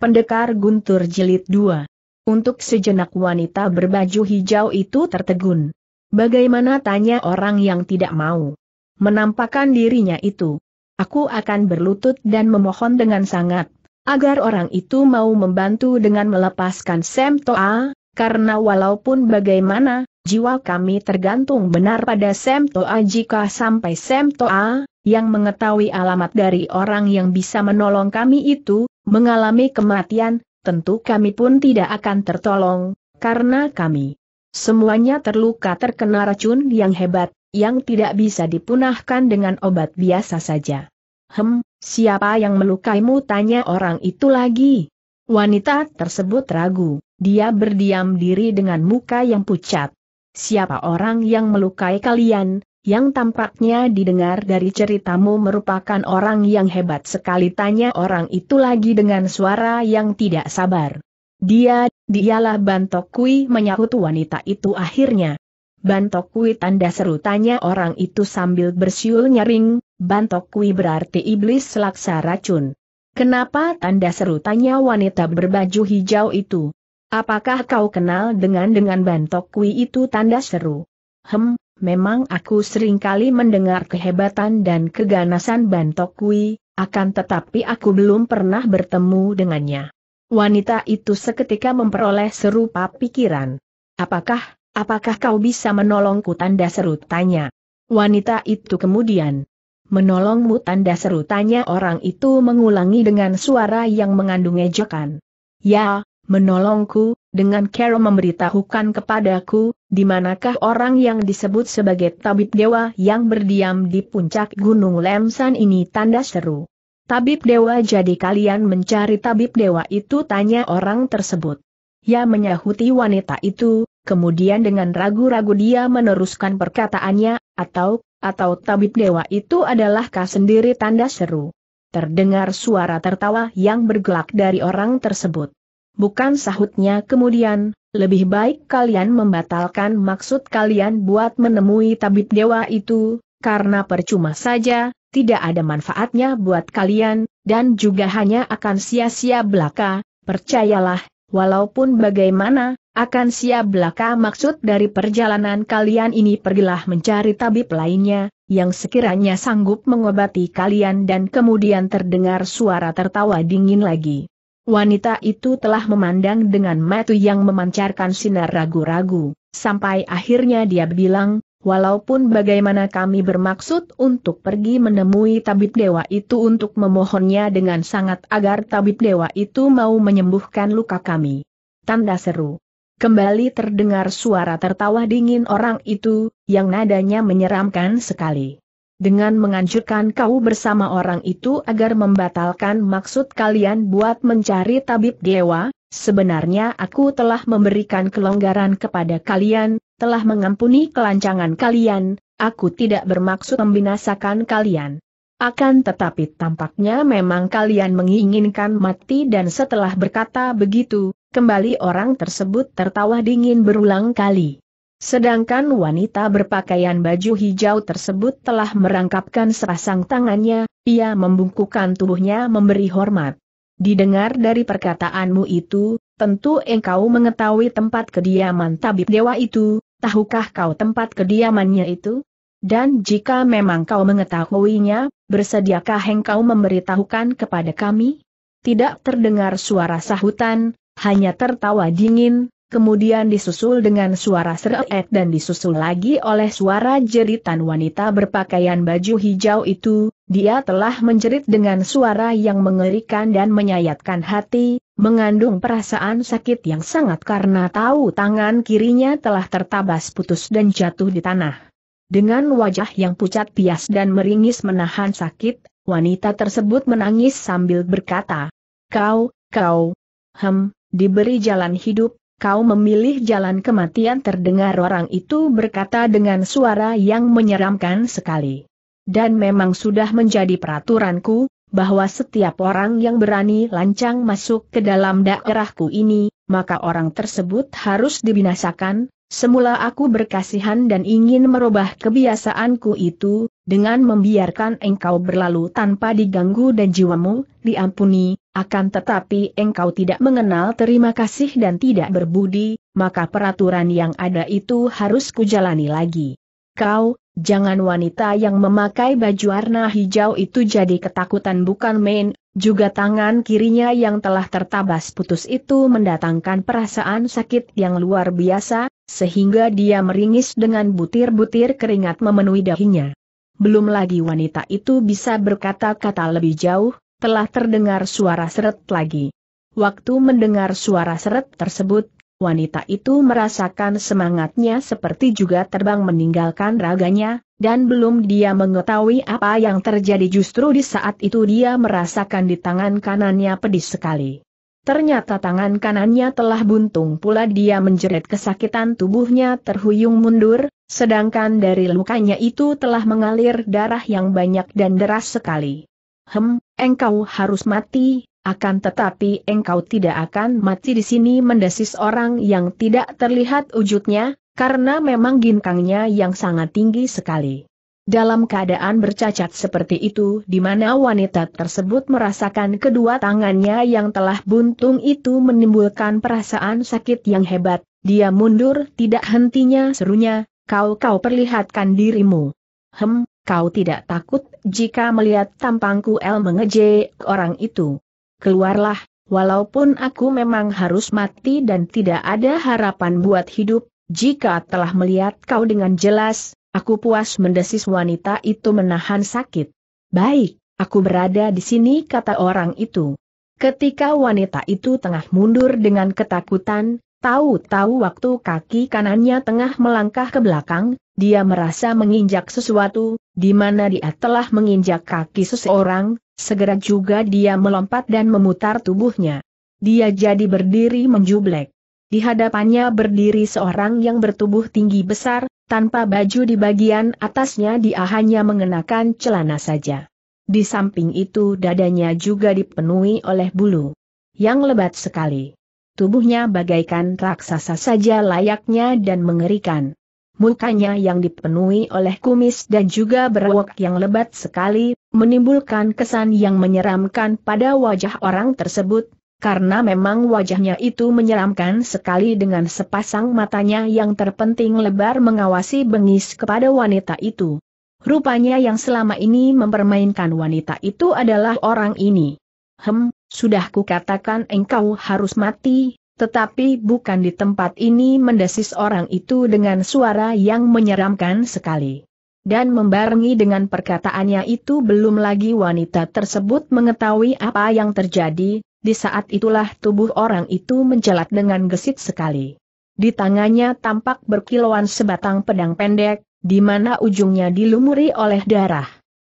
Pendekar Guntur Jilid 2. Untuk sejenak wanita berbaju hijau itu tertegun. Bagaimana tanya orang yang tidak mau menampakkan dirinya itu? Aku akan berlutut dan memohon dengan sangat, agar orang itu mau membantu dengan melepaskan Sem Toa, karena walaupun bagaimana, jiwa kami tergantung benar pada Sem Toa jika sampai Sem Toa, yang mengetahui alamat dari orang yang bisa menolong kami itu, mengalami kematian, tentu kami pun tidak akan tertolong, karena kami semuanya terluka terkena racun yang hebat, yang tidak bisa dipunahkan dengan obat biasa saja. Hem, siapa yang melukaimu? tanya orang itu lagi. Wanita tersebut ragu, dia berdiam diri dengan muka yang pucat. Siapa orang yang melukai kalian? yang tampaknya didengar dari ceritamu merupakan orang yang hebat sekali tanya orang itu lagi dengan suara yang tidak sabar. Dia, dialah Bantokui menyahut wanita itu akhirnya. Bantokui tanda seru tanya orang itu sambil bersiul nyaring, Bantokui berarti iblis selaksa racun. Kenapa tanda seru tanya wanita berbaju hijau itu? Apakah kau kenal dengan dengan Bantokui itu tanda seru? Hem, memang aku sering kali mendengar kehebatan dan keganasan Bantokui, akan tetapi aku belum pernah bertemu dengannya. Wanita itu seketika memperoleh serupa pikiran. Apakah, apakah kau bisa menolongku tanda seru tanya. Wanita itu kemudian menolongmu tanda seru tanya orang itu mengulangi dengan suara yang mengandung ejekan. Ya, menolongku, dengan Carol memberitahukan kepadaku, di manakah orang yang disebut sebagai tabib dewa yang berdiam di puncak gunung Lemsan ini tanda seru. Tabib dewa jadi kalian mencari tabib dewa itu tanya orang tersebut. Ya menyahuti wanita itu, kemudian dengan ragu-ragu dia meneruskan perkataannya, atau, atau tabib dewa itu adalah kah sendiri tanda seru. Terdengar suara tertawa yang bergelak dari orang tersebut bukan sahutnya kemudian, lebih baik kalian membatalkan maksud kalian buat menemui tabib dewa itu, karena percuma saja, tidak ada manfaatnya buat kalian, dan juga hanya akan sia-sia belaka, percayalah, walaupun bagaimana, akan sia belaka maksud dari perjalanan kalian ini pergilah mencari tabib lainnya, yang sekiranya sanggup mengobati kalian dan kemudian terdengar suara tertawa dingin lagi. Wanita itu telah memandang dengan mata yang memancarkan sinar ragu-ragu, sampai akhirnya dia bilang, Walaupun bagaimana kami bermaksud untuk pergi menemui tabib dewa itu untuk memohonnya dengan sangat agar tabib dewa itu mau menyembuhkan luka kami. Tanda seru. Kembali terdengar suara tertawa dingin orang itu, yang nadanya menyeramkan sekali dengan menganjurkan kau bersama orang itu agar membatalkan maksud kalian buat mencari tabib dewa, sebenarnya aku telah memberikan kelonggaran kepada kalian, telah mengampuni kelancangan kalian, aku tidak bermaksud membinasakan kalian. Akan tetapi tampaknya memang kalian menginginkan mati dan setelah berkata begitu, kembali orang tersebut tertawa dingin berulang kali. Sedangkan wanita berpakaian baju hijau tersebut telah merangkapkan serasang tangannya, ia membungkukkan tubuhnya memberi hormat. Didengar dari perkataanmu itu, tentu engkau mengetahui tempat kediaman tabib dewa itu, tahukah kau tempat kediamannya itu? Dan jika memang kau mengetahuinya, bersediakah engkau memberitahukan kepada kami? Tidak terdengar suara sahutan, hanya tertawa dingin, kemudian disusul dengan suara seret dan disusul lagi oleh suara jeritan wanita berpakaian baju hijau itu, dia telah menjerit dengan suara yang mengerikan dan menyayatkan hati, mengandung perasaan sakit yang sangat karena tahu tangan kirinya telah tertabas putus dan jatuh di tanah. Dengan wajah yang pucat pias dan meringis menahan sakit, wanita tersebut menangis sambil berkata, Kau, kau, hem, diberi jalan hidup, kau memilih jalan kematian terdengar orang itu berkata dengan suara yang menyeramkan sekali. Dan memang sudah menjadi peraturanku, bahwa setiap orang yang berani lancang masuk ke dalam daerahku ini, maka orang tersebut harus dibinasakan, Semula aku berkasihan dan ingin merubah kebiasaanku itu, dengan membiarkan engkau berlalu tanpa diganggu dan jiwamu, diampuni, akan tetapi engkau tidak mengenal terima kasih dan tidak berbudi, maka peraturan yang ada itu harus kujalani lagi. Kau, jangan wanita yang memakai baju warna hijau itu jadi ketakutan bukan main, juga tangan kirinya yang telah tertabas putus itu mendatangkan perasaan sakit yang luar biasa, sehingga dia meringis dengan butir-butir keringat memenuhi dahinya belum lagi wanita itu bisa berkata-kata lebih jauh, telah terdengar suara seret lagi. Waktu mendengar suara seret tersebut, wanita itu merasakan semangatnya seperti juga terbang meninggalkan raganya, dan belum dia mengetahui apa yang terjadi justru di saat itu dia merasakan di tangan kanannya pedis sekali. Ternyata tangan kanannya telah buntung pula dia menjerit kesakitan tubuhnya terhuyung mundur, sedangkan dari lukanya itu telah mengalir darah yang banyak dan deras sekali. Hem, engkau harus mati, akan tetapi engkau tidak akan mati di sini mendesis orang yang tidak terlihat wujudnya, karena memang ginkangnya yang sangat tinggi sekali. Dalam keadaan bercacat seperti itu di mana wanita tersebut merasakan kedua tangannya yang telah buntung itu menimbulkan perasaan sakit yang hebat, dia mundur tidak hentinya serunya, kau-kau perlihatkan dirimu. Hem, kau tidak takut jika melihat tampangku El mengejek orang itu. Keluarlah, walaupun aku memang harus mati dan tidak ada harapan buat hidup, jika telah melihat kau dengan jelas, Aku puas mendesis wanita itu menahan sakit. Baik, aku berada di sini kata orang itu. Ketika wanita itu tengah mundur dengan ketakutan, tahu-tahu waktu kaki kanannya tengah melangkah ke belakang, dia merasa menginjak sesuatu, di mana dia telah menginjak kaki seseorang, segera juga dia melompat dan memutar tubuhnya. Dia jadi berdiri menjublek. Di hadapannya berdiri seorang yang bertubuh tinggi besar, tanpa baju di bagian atasnya dia hanya mengenakan celana saja. Di samping itu dadanya juga dipenuhi oleh bulu. Yang lebat sekali. Tubuhnya bagaikan raksasa saja layaknya dan mengerikan. Mukanya yang dipenuhi oleh kumis dan juga berwok yang lebat sekali, menimbulkan kesan yang menyeramkan pada wajah orang tersebut, karena memang wajahnya itu menyeramkan sekali dengan sepasang matanya yang terpenting lebar mengawasi bengis kepada wanita itu. Rupanya yang selama ini mempermainkan wanita itu adalah orang ini. Hem, sudah kukatakan engkau harus mati, tetapi bukan di tempat ini mendesis orang itu dengan suara yang menyeramkan sekali. Dan membarengi dengan perkataannya itu belum lagi wanita tersebut mengetahui apa yang terjadi, di saat itulah tubuh orang itu mencelat dengan gesit sekali. Di tangannya tampak berkilauan sebatang pedang pendek, di mana ujungnya dilumuri oleh darah.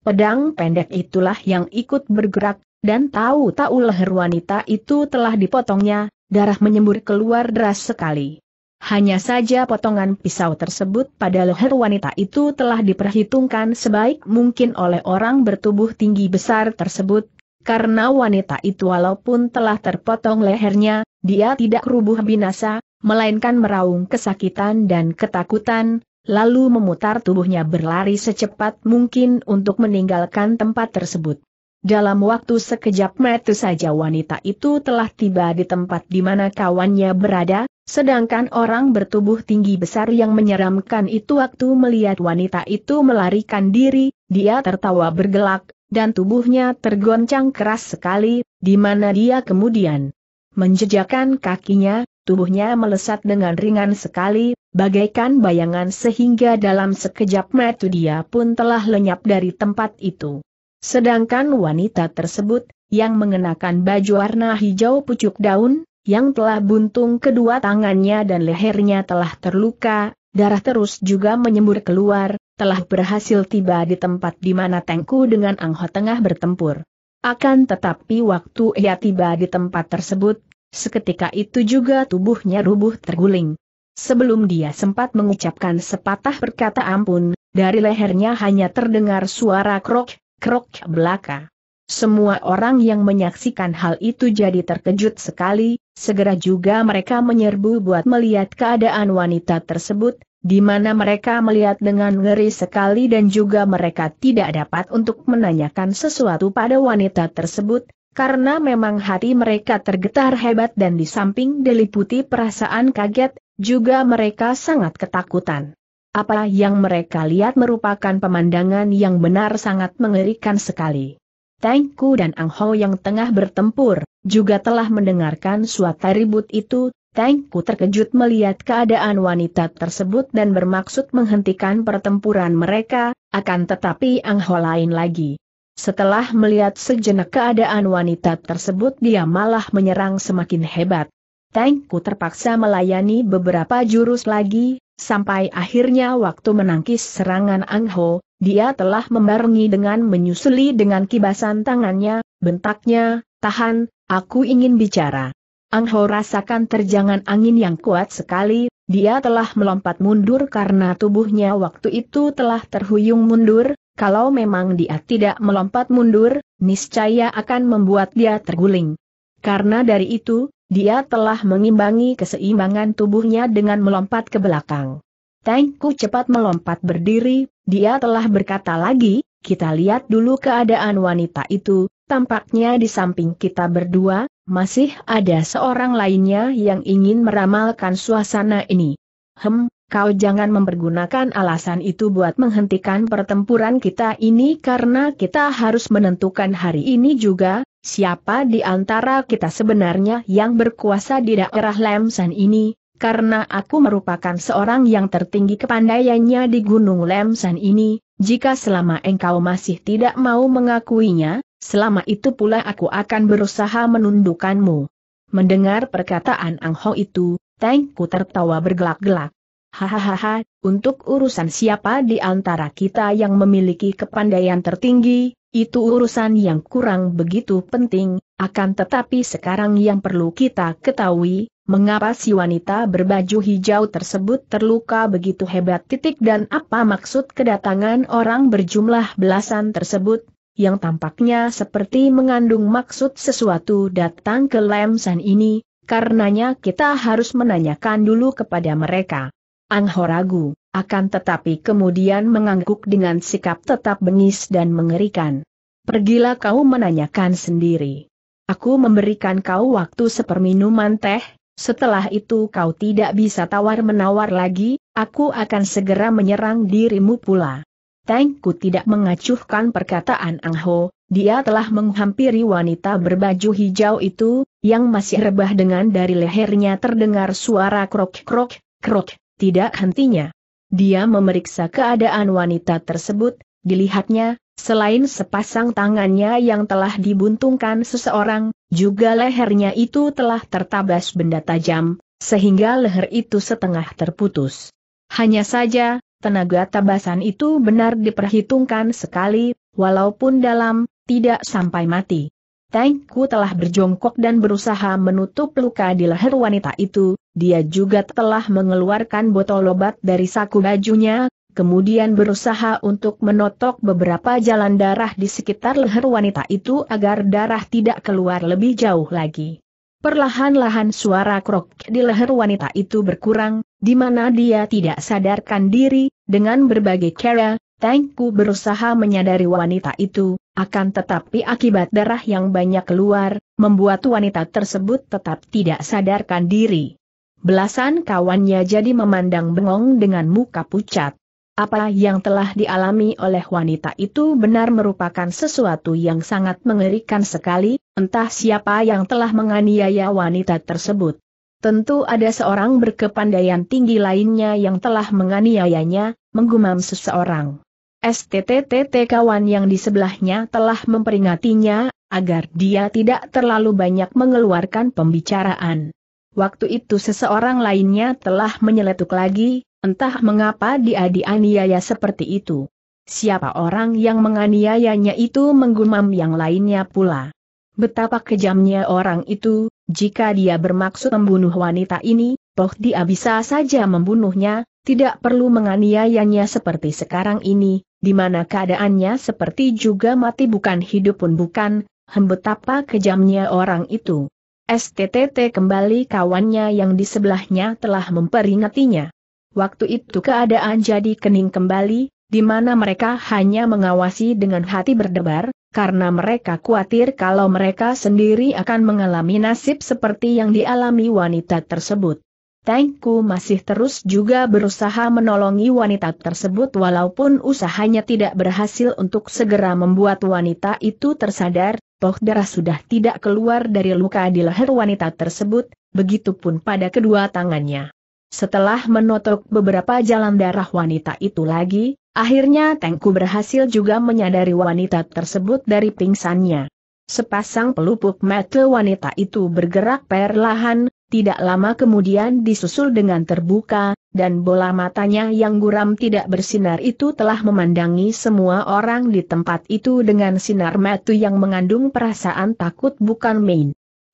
Pedang pendek itulah yang ikut bergerak, dan tahu-tahu leher wanita itu telah dipotongnya, darah menyembur keluar deras sekali. Hanya saja potongan pisau tersebut pada leher wanita itu telah diperhitungkan sebaik mungkin oleh orang bertubuh tinggi besar tersebut, karena wanita itu walaupun telah terpotong lehernya, dia tidak rubuh binasa, melainkan meraung kesakitan dan ketakutan, lalu memutar tubuhnya berlari secepat mungkin untuk meninggalkan tempat tersebut. Dalam waktu sekejap mata saja wanita itu telah tiba di tempat di mana kawannya berada, sedangkan orang bertubuh tinggi besar yang menyeramkan itu waktu melihat wanita itu melarikan diri, dia tertawa bergelak, dan tubuhnya tergoncang keras sekali, di mana dia kemudian menjejakkan kakinya, tubuhnya melesat dengan ringan sekali, bagaikan bayangan sehingga dalam sekejap mata dia pun telah lenyap dari tempat itu. Sedangkan wanita tersebut, yang mengenakan baju warna hijau pucuk daun, yang telah buntung kedua tangannya dan lehernya telah terluka, darah terus juga menyembur keluar, telah berhasil tiba di tempat di mana Tengku dengan Angho tengah bertempur. Akan tetapi waktu ia tiba di tempat tersebut, seketika itu juga tubuhnya rubuh terguling. Sebelum dia sempat mengucapkan sepatah perkataan pun, dari lehernya hanya terdengar suara krok, krok belaka. Semua orang yang menyaksikan hal itu jadi terkejut sekali, segera juga mereka menyerbu buat melihat keadaan wanita tersebut, di mana mereka melihat dengan ngeri sekali dan juga mereka tidak dapat untuk menanyakan sesuatu pada wanita tersebut, karena memang hati mereka tergetar hebat dan di samping diliputi perasaan kaget, juga mereka sangat ketakutan. Apa yang mereka lihat merupakan pemandangan yang benar sangat mengerikan sekali. Tengku dan Ang Ho yang tengah bertempur, juga telah mendengarkan suara ribut itu, Tengku terkejut melihat keadaan wanita tersebut dan bermaksud menghentikan pertempuran mereka, akan tetapi Angho lain lagi. Setelah melihat sejenak keadaan wanita tersebut dia malah menyerang semakin hebat. Tengku terpaksa melayani beberapa jurus lagi, sampai akhirnya waktu menangkis serangan Angho, dia telah membarengi dengan menyusuli dengan kibasan tangannya, bentaknya, tahan, aku ingin bicara. Ang Angho rasakan terjangan angin yang kuat sekali, dia telah melompat mundur karena tubuhnya waktu itu telah terhuyung mundur, kalau memang dia tidak melompat mundur, niscaya akan membuat dia terguling. Karena dari itu, dia telah mengimbangi keseimbangan tubuhnya dengan melompat ke belakang. Tengku cepat melompat berdiri, dia telah berkata lagi, kita lihat dulu keadaan wanita itu, Tampaknya di samping kita berdua, masih ada seorang lainnya yang ingin meramalkan suasana ini. Hem, kau jangan mempergunakan alasan itu buat menghentikan pertempuran kita ini karena kita harus menentukan hari ini juga, siapa di antara kita sebenarnya yang berkuasa di daerah Lemsan ini, karena aku merupakan seorang yang tertinggi kepandaiannya di Gunung Lemsan ini, jika selama engkau masih tidak mau mengakuinya, selama itu pula aku akan berusaha menundukkanmu. Mendengar perkataan Ang Ho itu, Tengku tertawa bergelak-gelak. Hahaha, untuk urusan siapa di antara kita yang memiliki kepandaian tertinggi, itu urusan yang kurang begitu penting, akan tetapi sekarang yang perlu kita ketahui, mengapa si wanita berbaju hijau tersebut terluka begitu hebat titik dan apa maksud kedatangan orang berjumlah belasan tersebut, yang tampaknya seperti mengandung maksud sesuatu datang ke Lem San ini, karenanya kita harus menanyakan dulu kepada mereka. Angho ragu, akan tetapi kemudian mengangguk dengan sikap tetap bengis dan mengerikan. Pergilah kau menanyakan sendiri. Aku memberikan kau waktu seperminuman teh, setelah itu kau tidak bisa tawar-menawar lagi, aku akan segera menyerang dirimu pula. Tengku tidak mengacuhkan perkataan Ang Ho, dia telah menghampiri wanita berbaju hijau itu, yang masih rebah dengan dari lehernya terdengar suara krok-krok, krok, tidak hentinya. Dia memeriksa keadaan wanita tersebut, dilihatnya, Selain sepasang tangannya yang telah dibuntungkan seseorang, juga lehernya itu telah tertabas benda tajam, sehingga leher itu setengah terputus. Hanya saja, tenaga tabasan itu benar diperhitungkan sekali, walaupun dalam, tidak sampai mati. Tengku telah berjongkok dan berusaha menutup luka di leher wanita itu, dia juga telah mengeluarkan botol obat dari saku bajunya, kemudian berusaha untuk menotok beberapa jalan darah di sekitar leher wanita itu agar darah tidak keluar lebih jauh lagi. Perlahan-lahan suara krok di leher wanita itu berkurang, di mana dia tidak sadarkan diri, dengan berbagai cara, Tengku berusaha menyadari wanita itu, akan tetapi akibat darah yang banyak keluar, membuat wanita tersebut tetap tidak sadarkan diri. Belasan kawannya jadi memandang bengong dengan muka pucat. Apa yang telah dialami oleh wanita itu benar merupakan sesuatu yang sangat mengerikan sekali, entah siapa yang telah menganiaya wanita tersebut. Tentu ada seorang berkepandaian tinggi lainnya yang telah menganiayanya, menggumam seseorang. STTTT kawan yang di sebelahnya telah memperingatinya, agar dia tidak terlalu banyak mengeluarkan pembicaraan. Waktu itu seseorang lainnya telah menyeletuk lagi, entah mengapa dia dianiaya seperti itu. Siapa orang yang menganiayanya itu menggumam yang lainnya pula. Betapa kejamnya orang itu, jika dia bermaksud membunuh wanita ini, toh dia bisa saja membunuhnya, tidak perlu menganiayanya seperti sekarang ini, di mana keadaannya seperti juga mati bukan hidup pun bukan, Betapa kejamnya orang itu. STTT kembali kawannya yang di sebelahnya telah memperingatinya. Waktu itu keadaan jadi kening kembali, di mana mereka hanya mengawasi dengan hati berdebar, karena mereka khawatir kalau mereka sendiri akan mengalami nasib seperti yang dialami wanita tersebut. Tengku masih terus juga berusaha menolongi wanita tersebut walaupun usahanya tidak berhasil untuk segera membuat wanita itu tersadar, Toh darah sudah tidak keluar dari luka di leher wanita tersebut, begitupun pada kedua tangannya. Setelah menotok beberapa jalan darah wanita itu lagi, akhirnya Tengku berhasil juga menyadari wanita tersebut dari pingsannya. Sepasang pelupuk mata wanita itu bergerak perlahan, tidak lama kemudian disusul dengan terbuka, dan bola matanya yang guram tidak bersinar itu telah memandangi semua orang di tempat itu dengan sinar mata yang mengandung perasaan takut bukan main.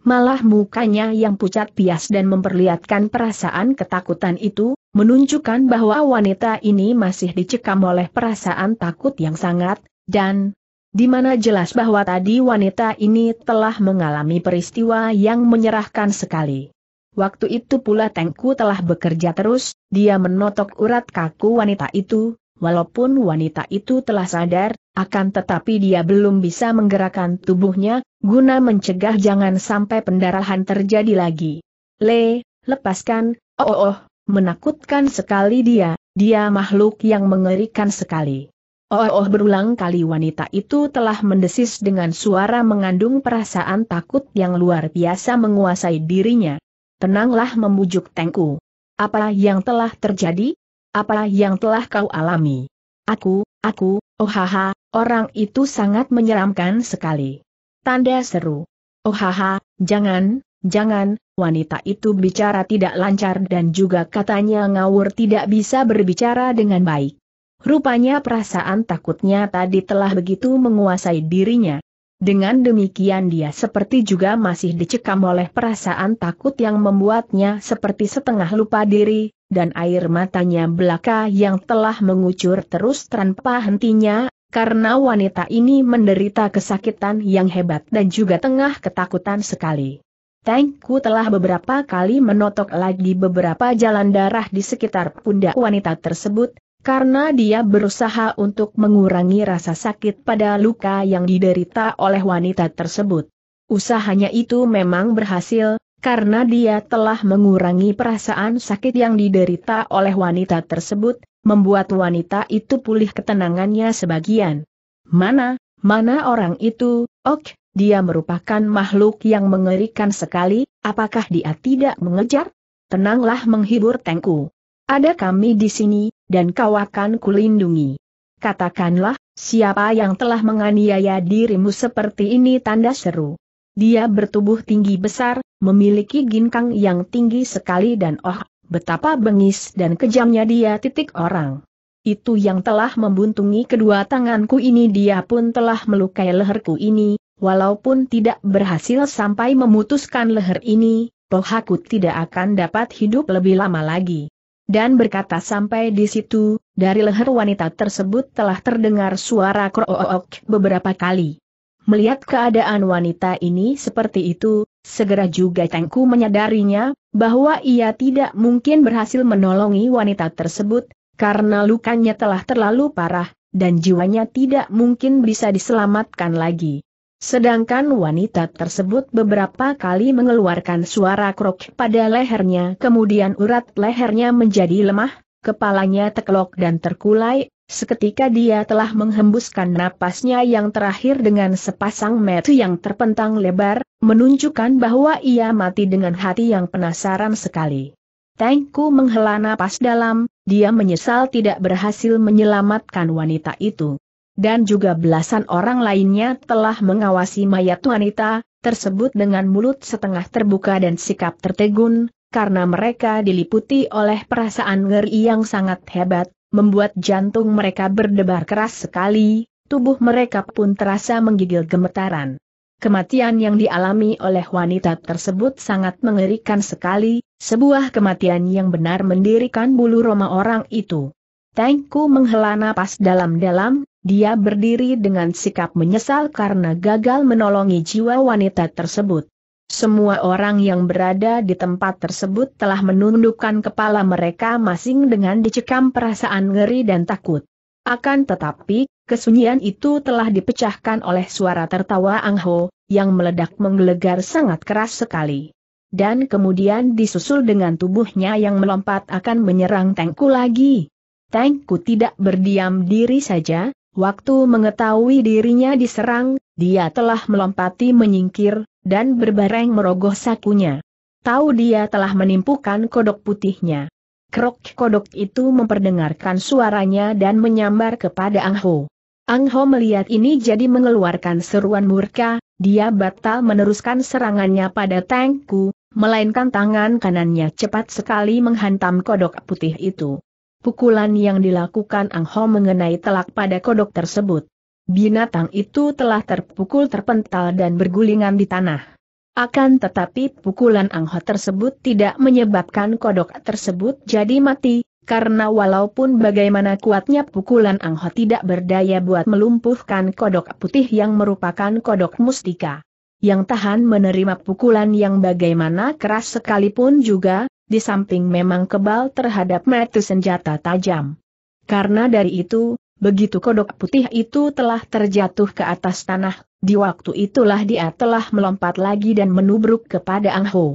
Malah mukanya yang pucat pias dan memperlihatkan perasaan ketakutan itu, menunjukkan bahwa wanita ini masih dicekam oleh perasaan takut yang sangat, dan di mana jelas bahwa tadi wanita ini telah mengalami peristiwa yang menyerahkan sekali. Waktu itu pula Tengku telah bekerja terus, dia menotok urat kaku wanita itu, walaupun wanita itu telah sadar, akan tetapi dia belum bisa menggerakkan tubuhnya, guna mencegah jangan sampai pendarahan terjadi lagi. Le, lepaskan, oh oh, oh menakutkan sekali dia, dia makhluk yang mengerikan sekali. Oh oh, oh berulang kali wanita itu telah mendesis dengan suara mengandung perasaan takut yang luar biasa menguasai dirinya tenanglah membujuk Tengku. Apa yang telah terjadi? Apa yang telah kau alami? Aku, aku, oh haha, orang itu sangat menyeramkan sekali. Tanda seru. Oh haha, jangan, jangan, wanita itu bicara tidak lancar dan juga katanya ngawur tidak bisa berbicara dengan baik. Rupanya perasaan takutnya tadi telah begitu menguasai dirinya. Dengan demikian dia seperti juga masih dicekam oleh perasaan takut yang membuatnya seperti setengah lupa diri, dan air matanya belaka yang telah mengucur terus tanpa hentinya, karena wanita ini menderita kesakitan yang hebat dan juga tengah ketakutan sekali. Tengku telah beberapa kali menotok lagi beberapa jalan darah di sekitar pundak wanita tersebut, karena dia berusaha untuk mengurangi rasa sakit pada luka yang diderita oleh wanita tersebut. Usahanya itu memang berhasil, karena dia telah mengurangi perasaan sakit yang diderita oleh wanita tersebut, membuat wanita itu pulih ketenangannya sebagian. Mana, mana orang itu, ok, dia merupakan makhluk yang mengerikan sekali, apakah dia tidak mengejar? Tenanglah menghibur Tengku. Ada kami di sini, dan kau akan kulindungi. Katakanlah, siapa yang telah menganiaya dirimu seperti ini tanda seru. Dia bertubuh tinggi besar, memiliki ginkang yang tinggi sekali dan oh, betapa bengis dan kejamnya dia titik orang. Itu yang telah membuntungi kedua tanganku ini dia pun telah melukai leherku ini, walaupun tidak berhasil sampai memutuskan leher ini, toh aku tidak akan dapat hidup lebih lama lagi dan berkata sampai di situ, dari leher wanita tersebut telah terdengar suara krook beberapa kali. Melihat keadaan wanita ini seperti itu, segera juga Tengku menyadarinya, bahwa ia tidak mungkin berhasil menolongi wanita tersebut, karena lukanya telah terlalu parah, dan jiwanya tidak mungkin bisa diselamatkan lagi. Sedangkan wanita tersebut beberapa kali mengeluarkan suara krok pada lehernya kemudian urat lehernya menjadi lemah, kepalanya tekelok dan terkulai, seketika dia telah menghembuskan napasnya yang terakhir dengan sepasang mata yang terpentang lebar, menunjukkan bahwa ia mati dengan hati yang penasaran sekali. Tengku menghela napas dalam, dia menyesal tidak berhasil menyelamatkan wanita itu dan juga belasan orang lainnya telah mengawasi mayat wanita tersebut dengan mulut setengah terbuka dan sikap tertegun, karena mereka diliputi oleh perasaan ngeri yang sangat hebat, membuat jantung mereka berdebar keras sekali, tubuh mereka pun terasa menggigil gemetaran. Kematian yang dialami oleh wanita tersebut sangat mengerikan sekali, sebuah kematian yang benar mendirikan bulu roma orang itu. Tengku menghela napas dalam-dalam, dia berdiri dengan sikap menyesal karena gagal menolongi jiwa wanita tersebut. Semua orang yang berada di tempat tersebut telah menundukkan kepala mereka masing dengan dicekam perasaan ngeri dan takut. Akan tetapi, kesunyian itu telah dipecahkan oleh suara tertawa Ang Ho, yang meledak menggelegar sangat keras sekali. Dan kemudian disusul dengan tubuhnya yang melompat akan menyerang Tengku lagi. Tengku tidak berdiam diri saja, Waktu mengetahui dirinya diserang, dia telah melompati menyingkir, dan berbareng merogoh sakunya. Tahu dia telah menimpukan kodok putihnya. Krok kodok itu memperdengarkan suaranya dan menyambar kepada Ang Ho. Ang Ho melihat ini jadi mengeluarkan seruan murka, dia batal meneruskan serangannya pada Tengku, melainkan tangan kanannya cepat sekali menghantam kodok putih itu pukulan yang dilakukan Ang Ho mengenai telak pada kodok tersebut. Binatang itu telah terpukul terpental dan bergulingan di tanah. Akan tetapi pukulan Ang Ho tersebut tidak menyebabkan kodok tersebut jadi mati, karena walaupun bagaimana kuatnya pukulan Ang Ho tidak berdaya buat melumpuhkan kodok putih yang merupakan kodok mustika. Yang tahan menerima pukulan yang bagaimana keras sekalipun juga, di samping memang kebal terhadap metu senjata tajam. Karena dari itu, begitu kodok putih itu telah terjatuh ke atas tanah, di waktu itulah dia telah melompat lagi dan menubruk kepada Ang Ho.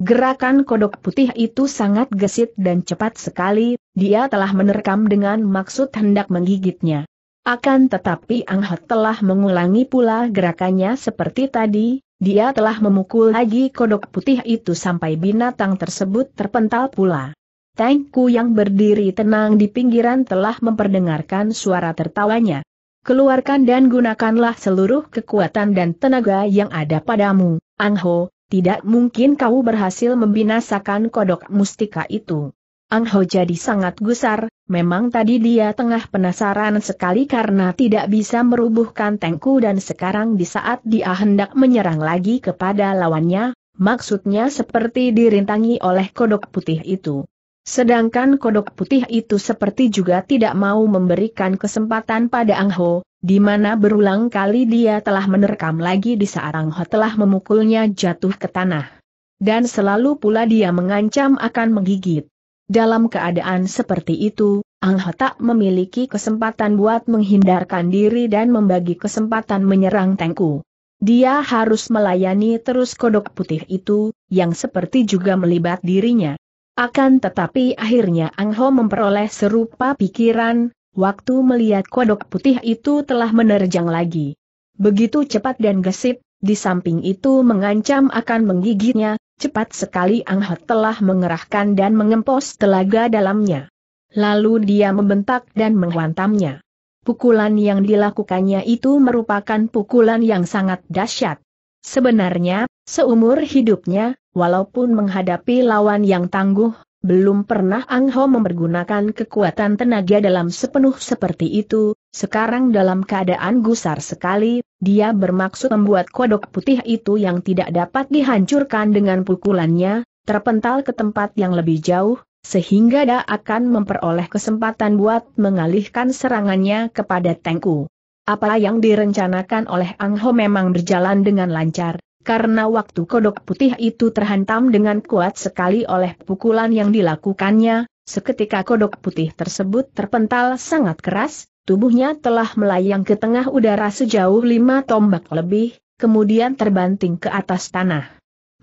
Gerakan kodok putih itu sangat gesit dan cepat sekali, dia telah menerkam dengan maksud hendak menggigitnya. Akan tetapi Ang Ho telah mengulangi pula gerakannya seperti tadi, dia telah memukul lagi kodok putih itu sampai binatang tersebut terpental pula. Tengku yang berdiri tenang di pinggiran telah memperdengarkan suara tertawanya. Keluarkan dan gunakanlah seluruh kekuatan dan tenaga yang ada padamu, Angho, tidak mungkin kau berhasil membinasakan kodok mustika itu. Ang Ho jadi sangat gusar, memang tadi dia tengah penasaran sekali karena tidak bisa merubuhkan Tengku dan sekarang di saat dia hendak menyerang lagi kepada lawannya, maksudnya seperti dirintangi oleh kodok putih itu. Sedangkan kodok putih itu seperti juga tidak mau memberikan kesempatan pada Ang Ho, di mana berulang kali dia telah menerkam lagi di saat Ang Ho telah memukulnya jatuh ke tanah. Dan selalu pula dia mengancam akan menggigit. Dalam keadaan seperti itu, Ang Ho tak memiliki kesempatan buat menghindarkan diri dan membagi kesempatan menyerang Tengku. Dia harus melayani terus kodok putih itu, yang seperti juga melibat dirinya. Akan tetapi akhirnya Ang Ho memperoleh serupa pikiran, waktu melihat kodok putih itu telah menerjang lagi. Begitu cepat dan gesit, di samping itu mengancam akan menggigitnya, Cepat sekali Ang Ho telah mengerahkan dan mengempos telaga dalamnya. Lalu dia membentak dan menghantamnya. Pukulan yang dilakukannya itu merupakan pukulan yang sangat dahsyat. Sebenarnya, seumur hidupnya, walaupun menghadapi lawan yang tangguh, belum pernah Ang Ho mempergunakan kekuatan tenaga dalam sepenuh seperti itu, sekarang dalam keadaan gusar sekali, dia bermaksud membuat kodok putih itu yang tidak dapat dihancurkan dengan pukulannya, terpental ke tempat yang lebih jauh, sehingga dia akan memperoleh kesempatan buat mengalihkan serangannya kepada Tengku. Apa yang direncanakan oleh Ang Ho memang berjalan dengan lancar, karena waktu kodok putih itu terhantam dengan kuat sekali oleh pukulan yang dilakukannya, seketika kodok putih tersebut terpental sangat keras, Tubuhnya telah melayang ke tengah udara sejauh lima tombak lebih, kemudian terbanting ke atas tanah.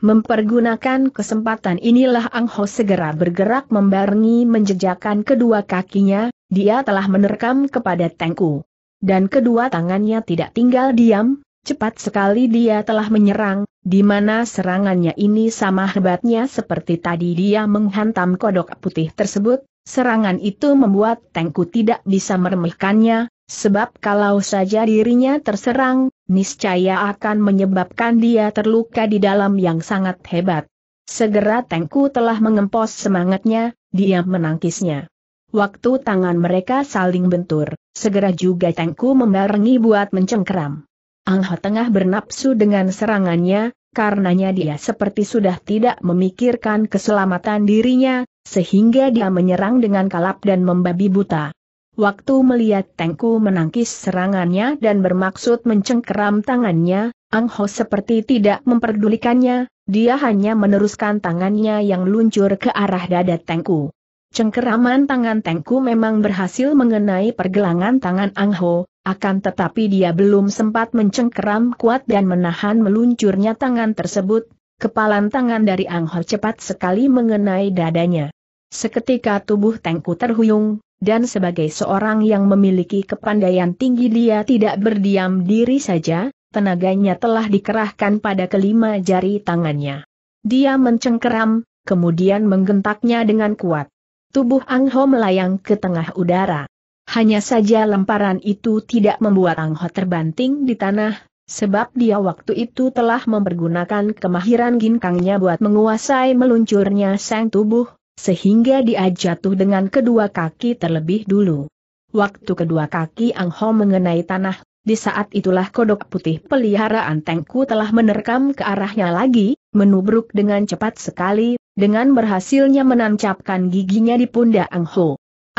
Mempergunakan kesempatan inilah Ang Ho segera bergerak membarengi menjejakkan kedua kakinya, dia telah menerkam kepada Tengku. Dan kedua tangannya tidak tinggal diam, cepat sekali dia telah menyerang, di mana serangannya ini sama hebatnya seperti tadi dia menghantam kodok putih tersebut, Serangan itu membuat Tengku tidak bisa meremehkannya, sebab kalau saja dirinya terserang, niscaya akan menyebabkan dia terluka di dalam yang sangat hebat. Segera Tengku telah mengempos semangatnya, dia menangkisnya. Waktu tangan mereka saling bentur, segera juga Tengku membarengi buat mencengkeram. Angha tengah bernapsu dengan serangannya, karenanya dia seperti sudah tidak memikirkan keselamatan dirinya, sehingga dia menyerang dengan kalap dan membabi buta. Waktu melihat Tengku menangkis serangannya dan bermaksud mencengkeram tangannya, Ang Ho seperti tidak memperdulikannya, dia hanya meneruskan tangannya yang luncur ke arah dada Tengku. Cengkeraman tangan Tengku memang berhasil mengenai pergelangan tangan Ang Ho, akan tetapi dia belum sempat mencengkeram kuat dan menahan meluncurnya tangan tersebut, kepalan tangan dari Ang Ho cepat sekali mengenai dadanya. Seketika tubuh Tengku terhuyung, dan sebagai seorang yang memiliki kepandaian tinggi dia tidak berdiam diri saja, tenaganya telah dikerahkan pada kelima jari tangannya. Dia mencengkeram, kemudian menggentaknya dengan kuat tubuh Ang Ho melayang ke tengah udara. Hanya saja lemparan itu tidak membuat Ang Ho terbanting di tanah, sebab dia waktu itu telah mempergunakan kemahiran ginkangnya buat menguasai meluncurnya sang tubuh, sehingga dia jatuh dengan kedua kaki terlebih dulu. Waktu kedua kaki Ang Ho mengenai tanah, di saat itulah kodok putih peliharaan Tengku telah menerkam ke arahnya lagi, menubruk dengan cepat sekali, dengan berhasilnya menancapkan giginya di pundak Ang Ho.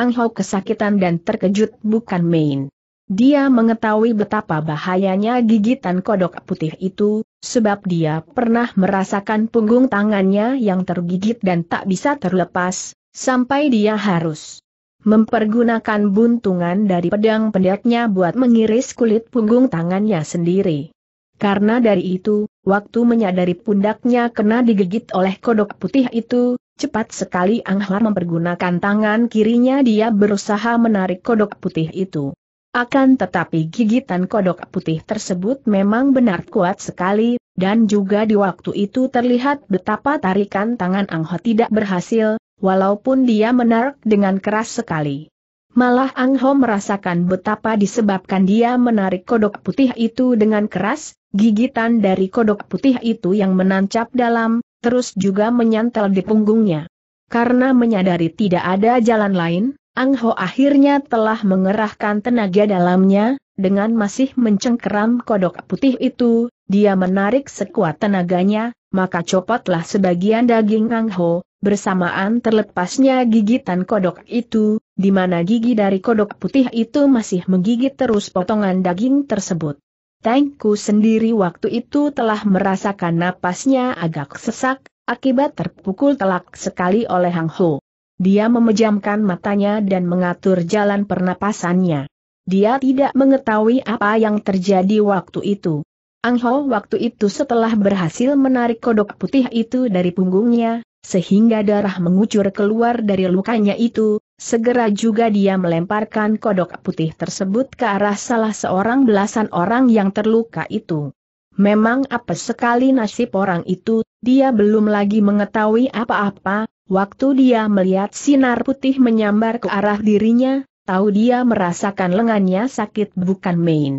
Ang Ho kesakitan dan terkejut bukan main. Dia mengetahui betapa bahayanya gigitan kodok putih itu, sebab dia pernah merasakan punggung tangannya yang tergigit dan tak bisa terlepas, sampai dia harus mempergunakan buntungan dari pedang pendeknya buat mengiris kulit punggung tangannya sendiri. Karena dari itu, waktu menyadari pundaknya kena digigit oleh kodok putih itu, cepat sekali Anghar mempergunakan tangan kirinya dia berusaha menarik kodok putih itu. Akan tetapi gigitan kodok putih tersebut memang benar kuat sekali, dan juga di waktu itu terlihat betapa tarikan tangan Anghar tidak berhasil, walaupun dia menarik dengan keras sekali. Malah Ang Ho merasakan betapa disebabkan dia menarik kodok putih itu dengan keras, gigitan dari kodok putih itu yang menancap dalam, terus juga menyantel di punggungnya. Karena menyadari tidak ada jalan lain, Ang Ho akhirnya telah mengerahkan tenaga dalamnya, dengan masih mencengkeram kodok putih itu, dia menarik sekuat tenaganya, maka copotlah sebagian daging Ho, bersamaan terlepasnya gigitan kodok itu, di mana gigi dari kodok putih itu masih menggigit terus potongan daging tersebut. Tengku sendiri waktu itu telah merasakan napasnya agak sesak, akibat terpukul telak sekali oleh Hang Ho. Dia memejamkan matanya dan mengatur jalan pernapasannya. Dia tidak mengetahui apa yang terjadi waktu itu. Ang Ho waktu itu setelah berhasil menarik kodok putih itu dari punggungnya, sehingga darah mengucur keluar dari lukanya itu, segera juga dia melemparkan kodok putih tersebut ke arah salah seorang belasan orang yang terluka itu. Memang apa sekali nasib orang itu, dia belum lagi mengetahui apa-apa, waktu dia melihat sinar putih menyambar ke arah dirinya, tahu dia merasakan lengannya sakit bukan main.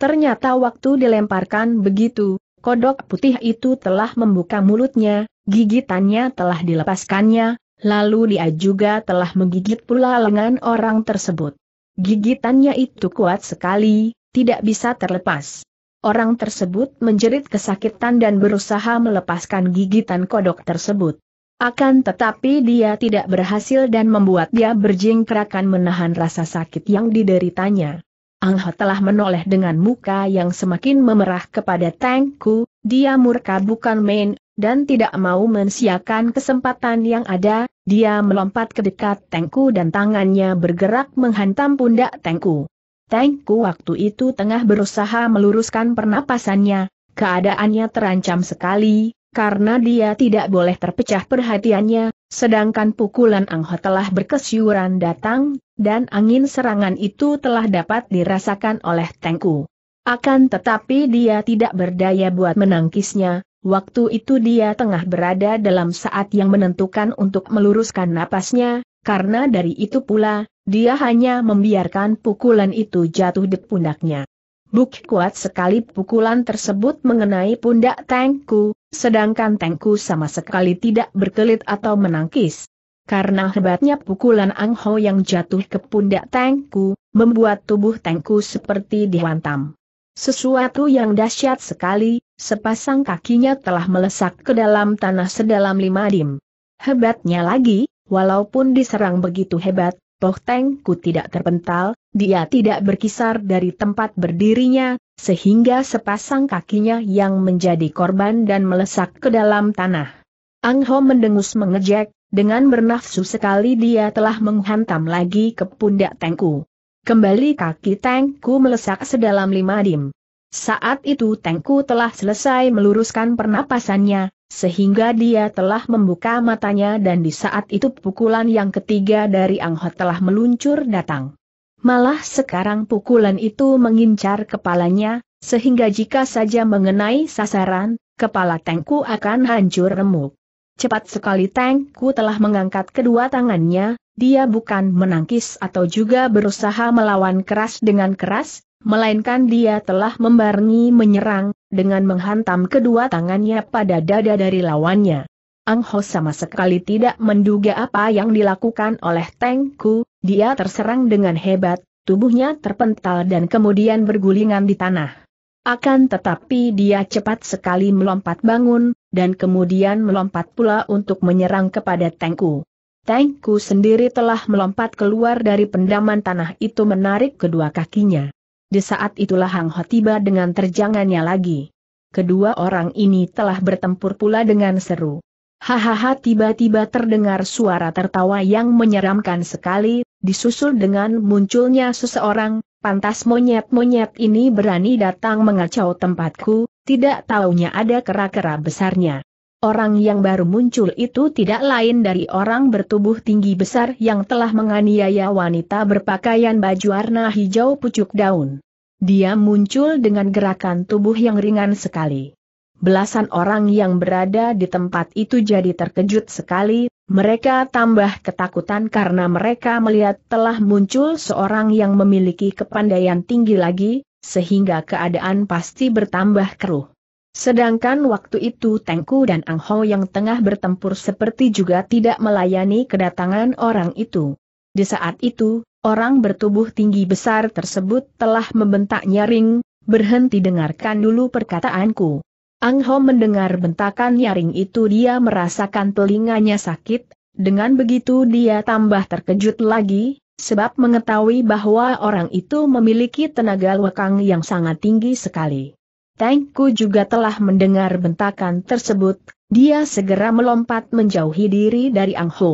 Ternyata waktu dilemparkan begitu, kodok putih itu telah membuka mulutnya, gigitannya telah dilepaskannya, lalu dia juga telah menggigit pula lengan orang tersebut. Gigitannya itu kuat sekali, tidak bisa terlepas. Orang tersebut menjerit kesakitan dan berusaha melepaskan gigitan kodok tersebut. Akan tetapi dia tidak berhasil dan membuat dia berjingkrakan menahan rasa sakit yang dideritanya. Ho telah menoleh dengan muka yang semakin memerah kepada Tangku, dia murka bukan main, dan tidak mau mensiakan kesempatan yang ada, dia melompat ke dekat Tangku dan tangannya bergerak menghantam pundak Tangku. Tangku waktu itu tengah berusaha meluruskan pernapasannya, keadaannya terancam sekali, karena dia tidak boleh terpecah perhatiannya, Sedangkan pukulan Angho telah berkesyuran datang, dan angin serangan itu telah dapat dirasakan oleh Tengku. Akan tetapi dia tidak berdaya buat menangkisnya, waktu itu dia tengah berada dalam saat yang menentukan untuk meluruskan napasnya, karena dari itu pula, dia hanya membiarkan pukulan itu jatuh di pundaknya. Buk kuat sekali pukulan tersebut mengenai pundak Tengku, Sedangkan Tengku sama sekali tidak berkelit atau menangkis. Karena hebatnya pukulan Ang Ho yang jatuh ke pundak Tengku, membuat tubuh Tengku seperti dihantam. Sesuatu yang dahsyat sekali, sepasang kakinya telah melesak ke dalam tanah sedalam lima dim. Hebatnya lagi, walaupun diserang begitu hebat, tengku tidak terpental, dia tidak berkisar dari tempat berdirinya, sehingga sepasang kakinya yang menjadi korban dan melesak ke dalam tanah. Ang Ho mendengus mengejek, dengan bernafsu sekali dia telah menghantam lagi ke pundak Tengku. Kembali kaki Tengku melesak sedalam lima dim. Saat itu Tengku telah selesai meluruskan pernapasannya, sehingga dia telah membuka matanya dan di saat itu pukulan yang ketiga dari Ang Ho telah meluncur datang. Malah sekarang pukulan itu mengincar kepalanya, sehingga jika saja mengenai sasaran, kepala Tengku akan hancur remuk. Cepat sekali Tengku telah mengangkat kedua tangannya, dia bukan menangkis atau juga berusaha melawan keras dengan keras, melainkan dia telah membarengi menyerang, dengan menghantam kedua tangannya pada dada dari lawannya. Ang Ho sama sekali tidak menduga apa yang dilakukan oleh Teng Ku, dia terserang dengan hebat, tubuhnya terpental dan kemudian bergulingan di tanah. Akan tetapi dia cepat sekali melompat bangun, dan kemudian melompat pula untuk menyerang kepada Teng Ku. Teng Ku sendiri telah melompat keluar dari pendaman tanah itu menarik kedua kakinya. Di saat itulah Hang Ho tiba dengan terjangannya lagi. Kedua orang ini telah bertempur pula dengan seru. Hahaha tiba-tiba terdengar suara tertawa yang menyeramkan sekali, disusul dengan munculnya seseorang, pantas monyet-monyet ini berani datang mengacau tempatku, tidak taunya ada kera-kera besarnya. Orang yang baru muncul itu tidak lain dari orang bertubuh tinggi besar yang telah menganiaya wanita berpakaian baju warna hijau pucuk daun. Dia muncul dengan gerakan tubuh yang ringan sekali. Belasan orang yang berada di tempat itu jadi terkejut sekali, mereka tambah ketakutan karena mereka melihat telah muncul seorang yang memiliki kepandaian tinggi lagi, sehingga keadaan pasti bertambah keruh. Sedangkan waktu itu Tengku dan Ang Ho yang tengah bertempur seperti juga tidak melayani kedatangan orang itu. Di saat itu, orang bertubuh tinggi besar tersebut telah membentak nyaring, berhenti dengarkan dulu perkataanku. Ang Ho mendengar bentakan nyaring itu dia merasakan telinganya sakit, dengan begitu dia tambah terkejut lagi, sebab mengetahui bahwa orang itu memiliki tenaga lekang yang sangat tinggi sekali. Tengku juga telah mendengar bentakan tersebut, dia segera melompat menjauhi diri dari Ang Ho.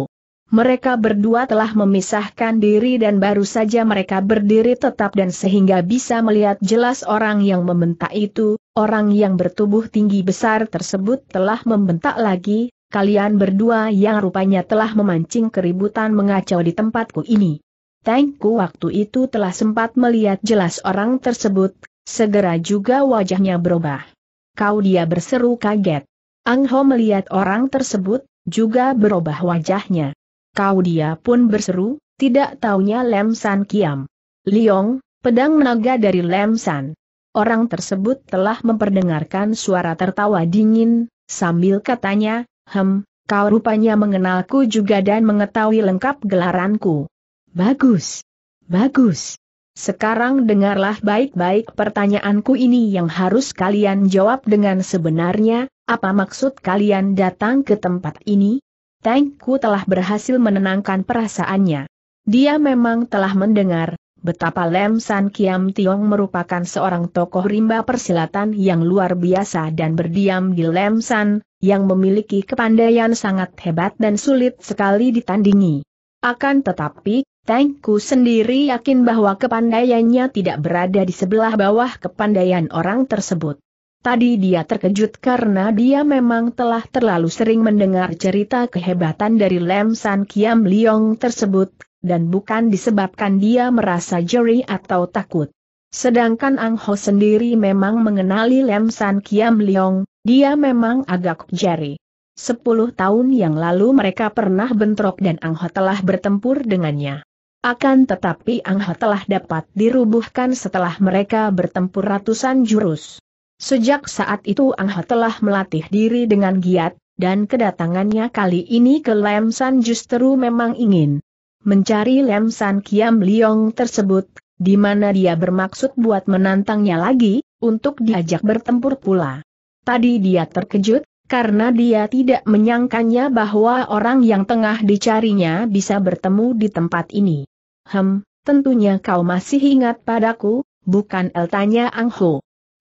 Mereka berdua telah memisahkan diri dan baru saja mereka berdiri tetap dan sehingga bisa melihat jelas orang yang membentak itu, orang yang bertubuh tinggi besar tersebut telah membentak lagi, kalian berdua yang rupanya telah memancing keributan mengacau di tempatku ini. Tengku waktu itu telah sempat melihat jelas orang tersebut, Segera juga wajahnya berubah. Kau dia berseru kaget. Ang Ho melihat orang tersebut, juga berubah wajahnya. Kau dia pun berseru, tidak taunya Lem San Kiam. Liong, pedang naga dari Lem San. Orang tersebut telah memperdengarkan suara tertawa dingin, sambil katanya, Hem, kau rupanya mengenalku juga dan mengetahui lengkap gelaranku. Bagus. Bagus. Sekarang dengarlah baik-baik pertanyaanku ini yang harus kalian jawab dengan sebenarnya, apa maksud kalian datang ke tempat ini? Tengku telah berhasil menenangkan perasaannya. Dia memang telah mendengar, betapa Lem San Kiam Tiong merupakan seorang tokoh rimba persilatan yang luar biasa dan berdiam di Lem San, yang memiliki kepandaian sangat hebat dan sulit sekali ditandingi. Akan tetapi, Tengku sendiri yakin bahwa kepandaiannya tidak berada di sebelah bawah kepandaian orang tersebut. Tadi dia terkejut karena dia memang telah terlalu sering mendengar cerita kehebatan dari Lem San Kiam Liong tersebut, dan bukan disebabkan dia merasa jeri atau takut. Sedangkan Ang Ho sendiri memang mengenali Lem San Kiam Liong, dia memang agak jari. Sepuluh tahun yang lalu mereka pernah bentrok dan Ang Ho telah bertempur dengannya. Akan tetapi Angha telah dapat dirubuhkan setelah mereka bertempur ratusan jurus. Sejak saat itu Angha telah melatih diri dengan giat, dan kedatangannya kali ini ke Lemsan justru memang ingin mencari Lemsan Kiam Liong tersebut, di mana dia bermaksud buat menantangnya lagi, untuk diajak bertempur pula. Tadi dia terkejut, karena dia tidak menyangkanya bahwa orang yang tengah dicarinya bisa bertemu di tempat ini. Hem, tentunya kau masih ingat padaku, bukan El tanya Ang Ho.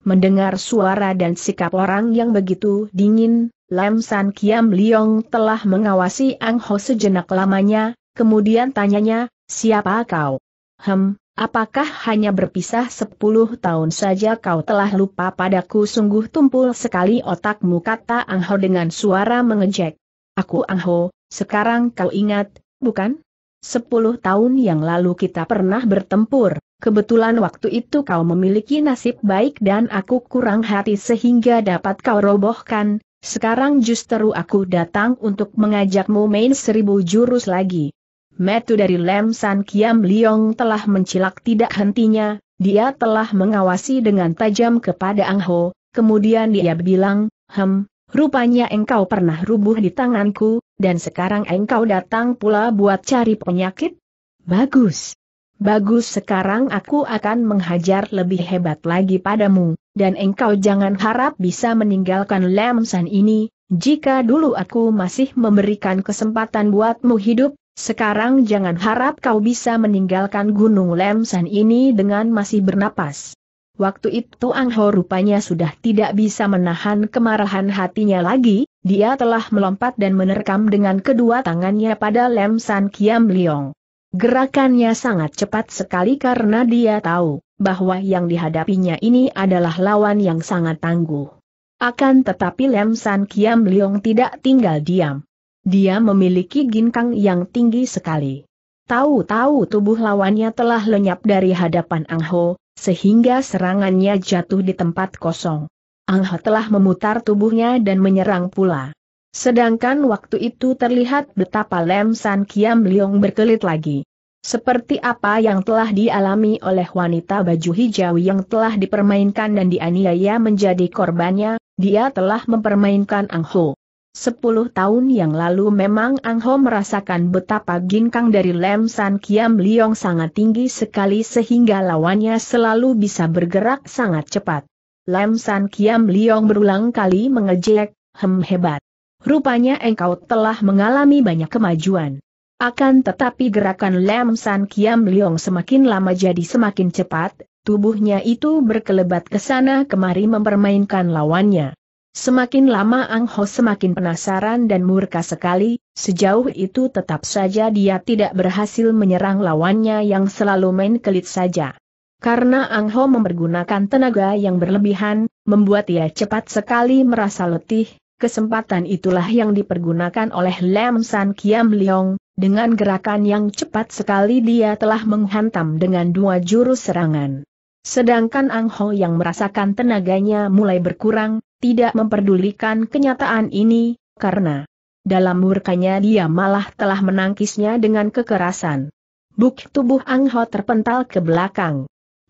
Mendengar suara dan sikap orang yang begitu dingin, Lam San Kiam Liong telah mengawasi Ang Ho sejenak lamanya, kemudian tanyanya, siapa kau? Hem, apakah hanya berpisah sepuluh tahun saja kau telah lupa padaku sungguh tumpul sekali otakmu kata Ang Ho dengan suara mengejek. Aku Ang Ho, sekarang kau ingat, bukan? Sepuluh tahun yang lalu kita pernah bertempur, kebetulan waktu itu kau memiliki nasib baik dan aku kurang hati sehingga dapat kau robohkan, sekarang justru aku datang untuk mengajakmu main seribu jurus lagi. Metu dari Lem San Kiam Liong telah mencilak tidak hentinya, dia telah mengawasi dengan tajam kepada Ang Ho, kemudian dia bilang, hem, Rupanya engkau pernah rubuh di tanganku, dan sekarang engkau datang pula buat cari penyakit? Bagus. Bagus sekarang aku akan menghajar lebih hebat lagi padamu, dan engkau jangan harap bisa meninggalkan lemsan ini, jika dulu aku masih memberikan kesempatan buatmu hidup, sekarang jangan harap kau bisa meninggalkan gunung lemsan ini dengan masih bernapas. Waktu itu Ang Ho rupanya sudah tidak bisa menahan kemarahan hatinya lagi, dia telah melompat dan menerkam dengan kedua tangannya pada Lem San Kiam Liong. Gerakannya sangat cepat sekali karena dia tahu bahwa yang dihadapinya ini adalah lawan yang sangat tangguh. Akan tetapi Lem San Kiam Liong tidak tinggal diam. Dia memiliki ginkang yang tinggi sekali. Tahu-tahu tubuh lawannya telah lenyap dari hadapan Ang Ho, sehingga serangannya jatuh di tempat kosong. Angha telah memutar tubuhnya dan menyerang pula. Sedangkan waktu itu terlihat betapa Lem San Kiam Liong berkelit lagi. Seperti apa yang telah dialami oleh wanita baju hijau yang telah dipermainkan dan dianiaya menjadi korbannya, dia telah mempermainkan Ang Ho. Sepuluh tahun yang lalu memang Ang Ho merasakan betapa ginkang dari Lem San Kiam Liong sangat tinggi sekali sehingga lawannya selalu bisa bergerak sangat cepat. Lem San Kiam Liong berulang kali mengejek, hem hebat. Rupanya engkau telah mengalami banyak kemajuan. Akan tetapi gerakan Lem San Kiam Liong semakin lama jadi semakin cepat, tubuhnya itu berkelebat ke sana kemari mempermainkan lawannya. Semakin lama Ang Ho semakin penasaran dan murka sekali, sejauh itu tetap saja dia tidak berhasil menyerang lawannya yang selalu main kelit saja. Karena Ang Ho mempergunakan tenaga yang berlebihan, membuat ia cepat sekali merasa letih, kesempatan itulah yang dipergunakan oleh Lam San Kiam Leong, dengan gerakan yang cepat sekali dia telah menghantam dengan dua jurus serangan. Sedangkan Ang Ho yang merasakan tenaganya mulai berkurang, tidak memperdulikan kenyataan ini, karena dalam murkanya dia malah telah menangkisnya dengan kekerasan. Buk tubuh Ang Ho terpental ke belakang.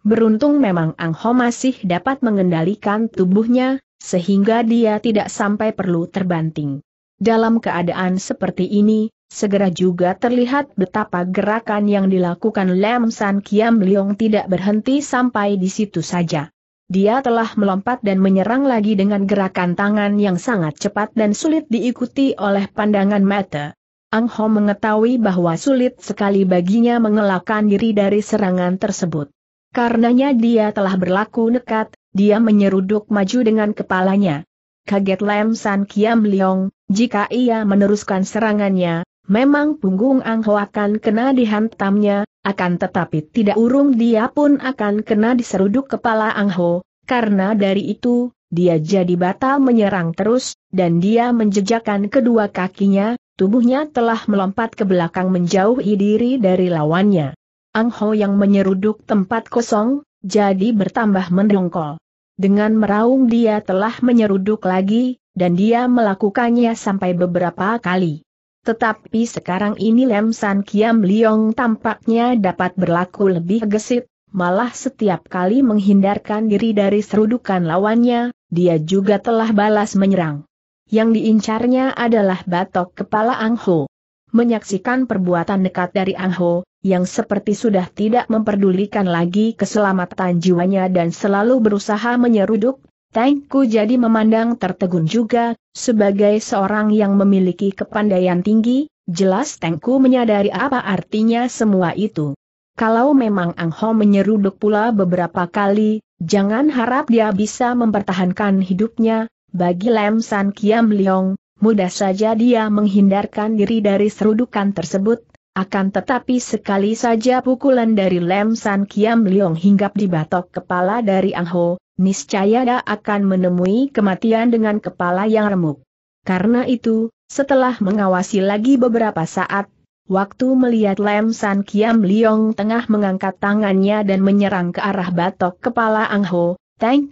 Beruntung memang Ang Ho masih dapat mengendalikan tubuhnya, sehingga dia tidak sampai perlu terbanting. Dalam keadaan seperti ini, segera juga terlihat betapa gerakan yang dilakukan Lam San Kiam Leong tidak berhenti sampai di situ saja dia telah melompat dan menyerang lagi dengan gerakan tangan yang sangat cepat dan sulit diikuti oleh pandangan mata. Ang Ho mengetahui bahwa sulit sekali baginya mengelakkan diri dari serangan tersebut. Karenanya dia telah berlaku nekat, dia menyeruduk maju dengan kepalanya. Kaget Lam San Kiam Leong, jika ia meneruskan serangannya, Memang punggung Ang Ho akan kena dihantamnya, akan tetapi tidak urung dia pun akan kena diseruduk kepala Ang Ho, karena dari itu, dia jadi batal menyerang terus, dan dia menjejakkan kedua kakinya, tubuhnya telah melompat ke belakang menjauhi diri dari lawannya. Ang Ho yang menyeruduk tempat kosong, jadi bertambah mendongkol. Dengan meraung dia telah menyeruduk lagi, dan dia melakukannya sampai beberapa kali. Tetapi sekarang ini Lem San Kiam Liong tampaknya dapat berlaku lebih gesit, malah setiap kali menghindarkan diri dari serudukan lawannya, dia juga telah balas menyerang. Yang diincarnya adalah batok kepala Ang Ho. Menyaksikan perbuatan dekat dari Ang Ho, yang seperti sudah tidak memperdulikan lagi keselamatan jiwanya dan selalu berusaha menyeruduk, Tengku jadi memandang tertegun juga, sebagai seorang yang memiliki kepandaian tinggi, jelas Tengku menyadari apa artinya semua itu. Kalau memang Ang Ho menyeruduk pula beberapa kali, jangan harap dia bisa mempertahankan hidupnya, bagi Lem San Kiam Leong, mudah saja dia menghindarkan diri dari serudukan tersebut, akan tetapi sekali saja pukulan dari Lem San Kiam Leong hinggap di batok kepala dari Ang Ho, niscaya dia akan menemui kematian dengan kepala yang remuk. Karena itu, setelah mengawasi lagi beberapa saat, waktu melihat Lem San Kiam Leong tengah mengangkat tangannya dan menyerang ke arah batok kepala Ang Ho,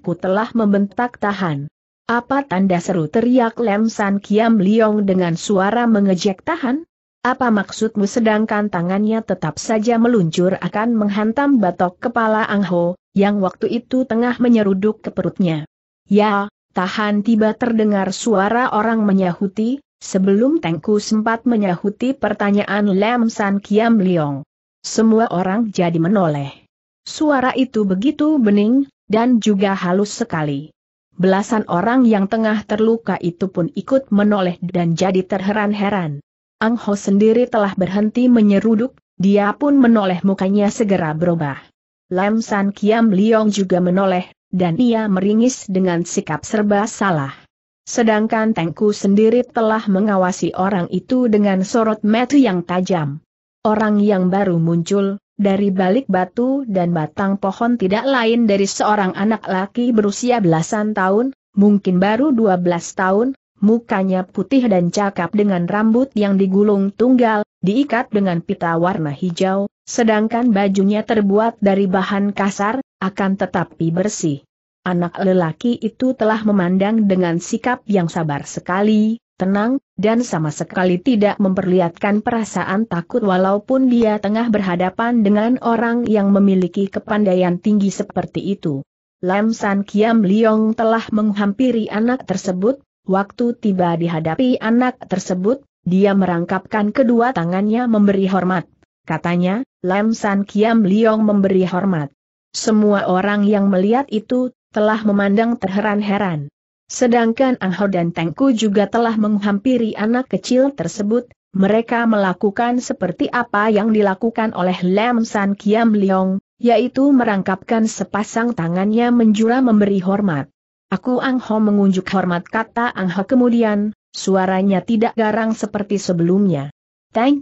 Ku telah membentak tahan. Apa tanda seru teriak Lem San Kiam Leong dengan suara mengejek tahan? Apa maksudmu sedangkan tangannya tetap saja meluncur akan menghantam batok kepala Ang Ho, yang waktu itu tengah menyeruduk ke perutnya. Ya, tahan tiba terdengar suara orang menyahuti, sebelum Tengku sempat menyahuti pertanyaan Lam San Kiam Liong. Semua orang jadi menoleh. Suara itu begitu bening, dan juga halus sekali. Belasan orang yang tengah terluka itu pun ikut menoleh dan jadi terheran-heran. Ang Ho sendiri telah berhenti menyeruduk, dia pun menoleh mukanya segera berubah. Lam San Kiam Liong juga menoleh, dan ia meringis dengan sikap serba salah. Sedangkan Tengku sendiri telah mengawasi orang itu dengan sorot mata yang tajam. Orang yang baru muncul, dari balik batu dan batang pohon tidak lain dari seorang anak laki berusia belasan tahun, mungkin baru 12 tahun, mukanya putih dan cakap dengan rambut yang digulung tunggal, diikat dengan pita warna hijau, sedangkan bajunya terbuat dari bahan kasar, akan tetapi bersih. Anak lelaki itu telah memandang dengan sikap yang sabar sekali, tenang, dan sama sekali tidak memperlihatkan perasaan takut walaupun dia tengah berhadapan dengan orang yang memiliki kepandaian tinggi seperti itu. Lam San Kiam Liong telah menghampiri anak tersebut, Waktu tiba dihadapi anak tersebut, dia merangkapkan kedua tangannya memberi hormat. Katanya, Lam San Kiam Liong memberi hormat. Semua orang yang melihat itu, telah memandang terheran-heran. Sedangkan Ho dan Tengku juga telah menghampiri anak kecil tersebut, mereka melakukan seperti apa yang dilakukan oleh Lam San Kiam Liong, yaitu merangkapkan sepasang tangannya menjura memberi hormat. Aku Ang Ho mengunjuk hormat kata Ang Ho kemudian, suaranya tidak garang seperti sebelumnya.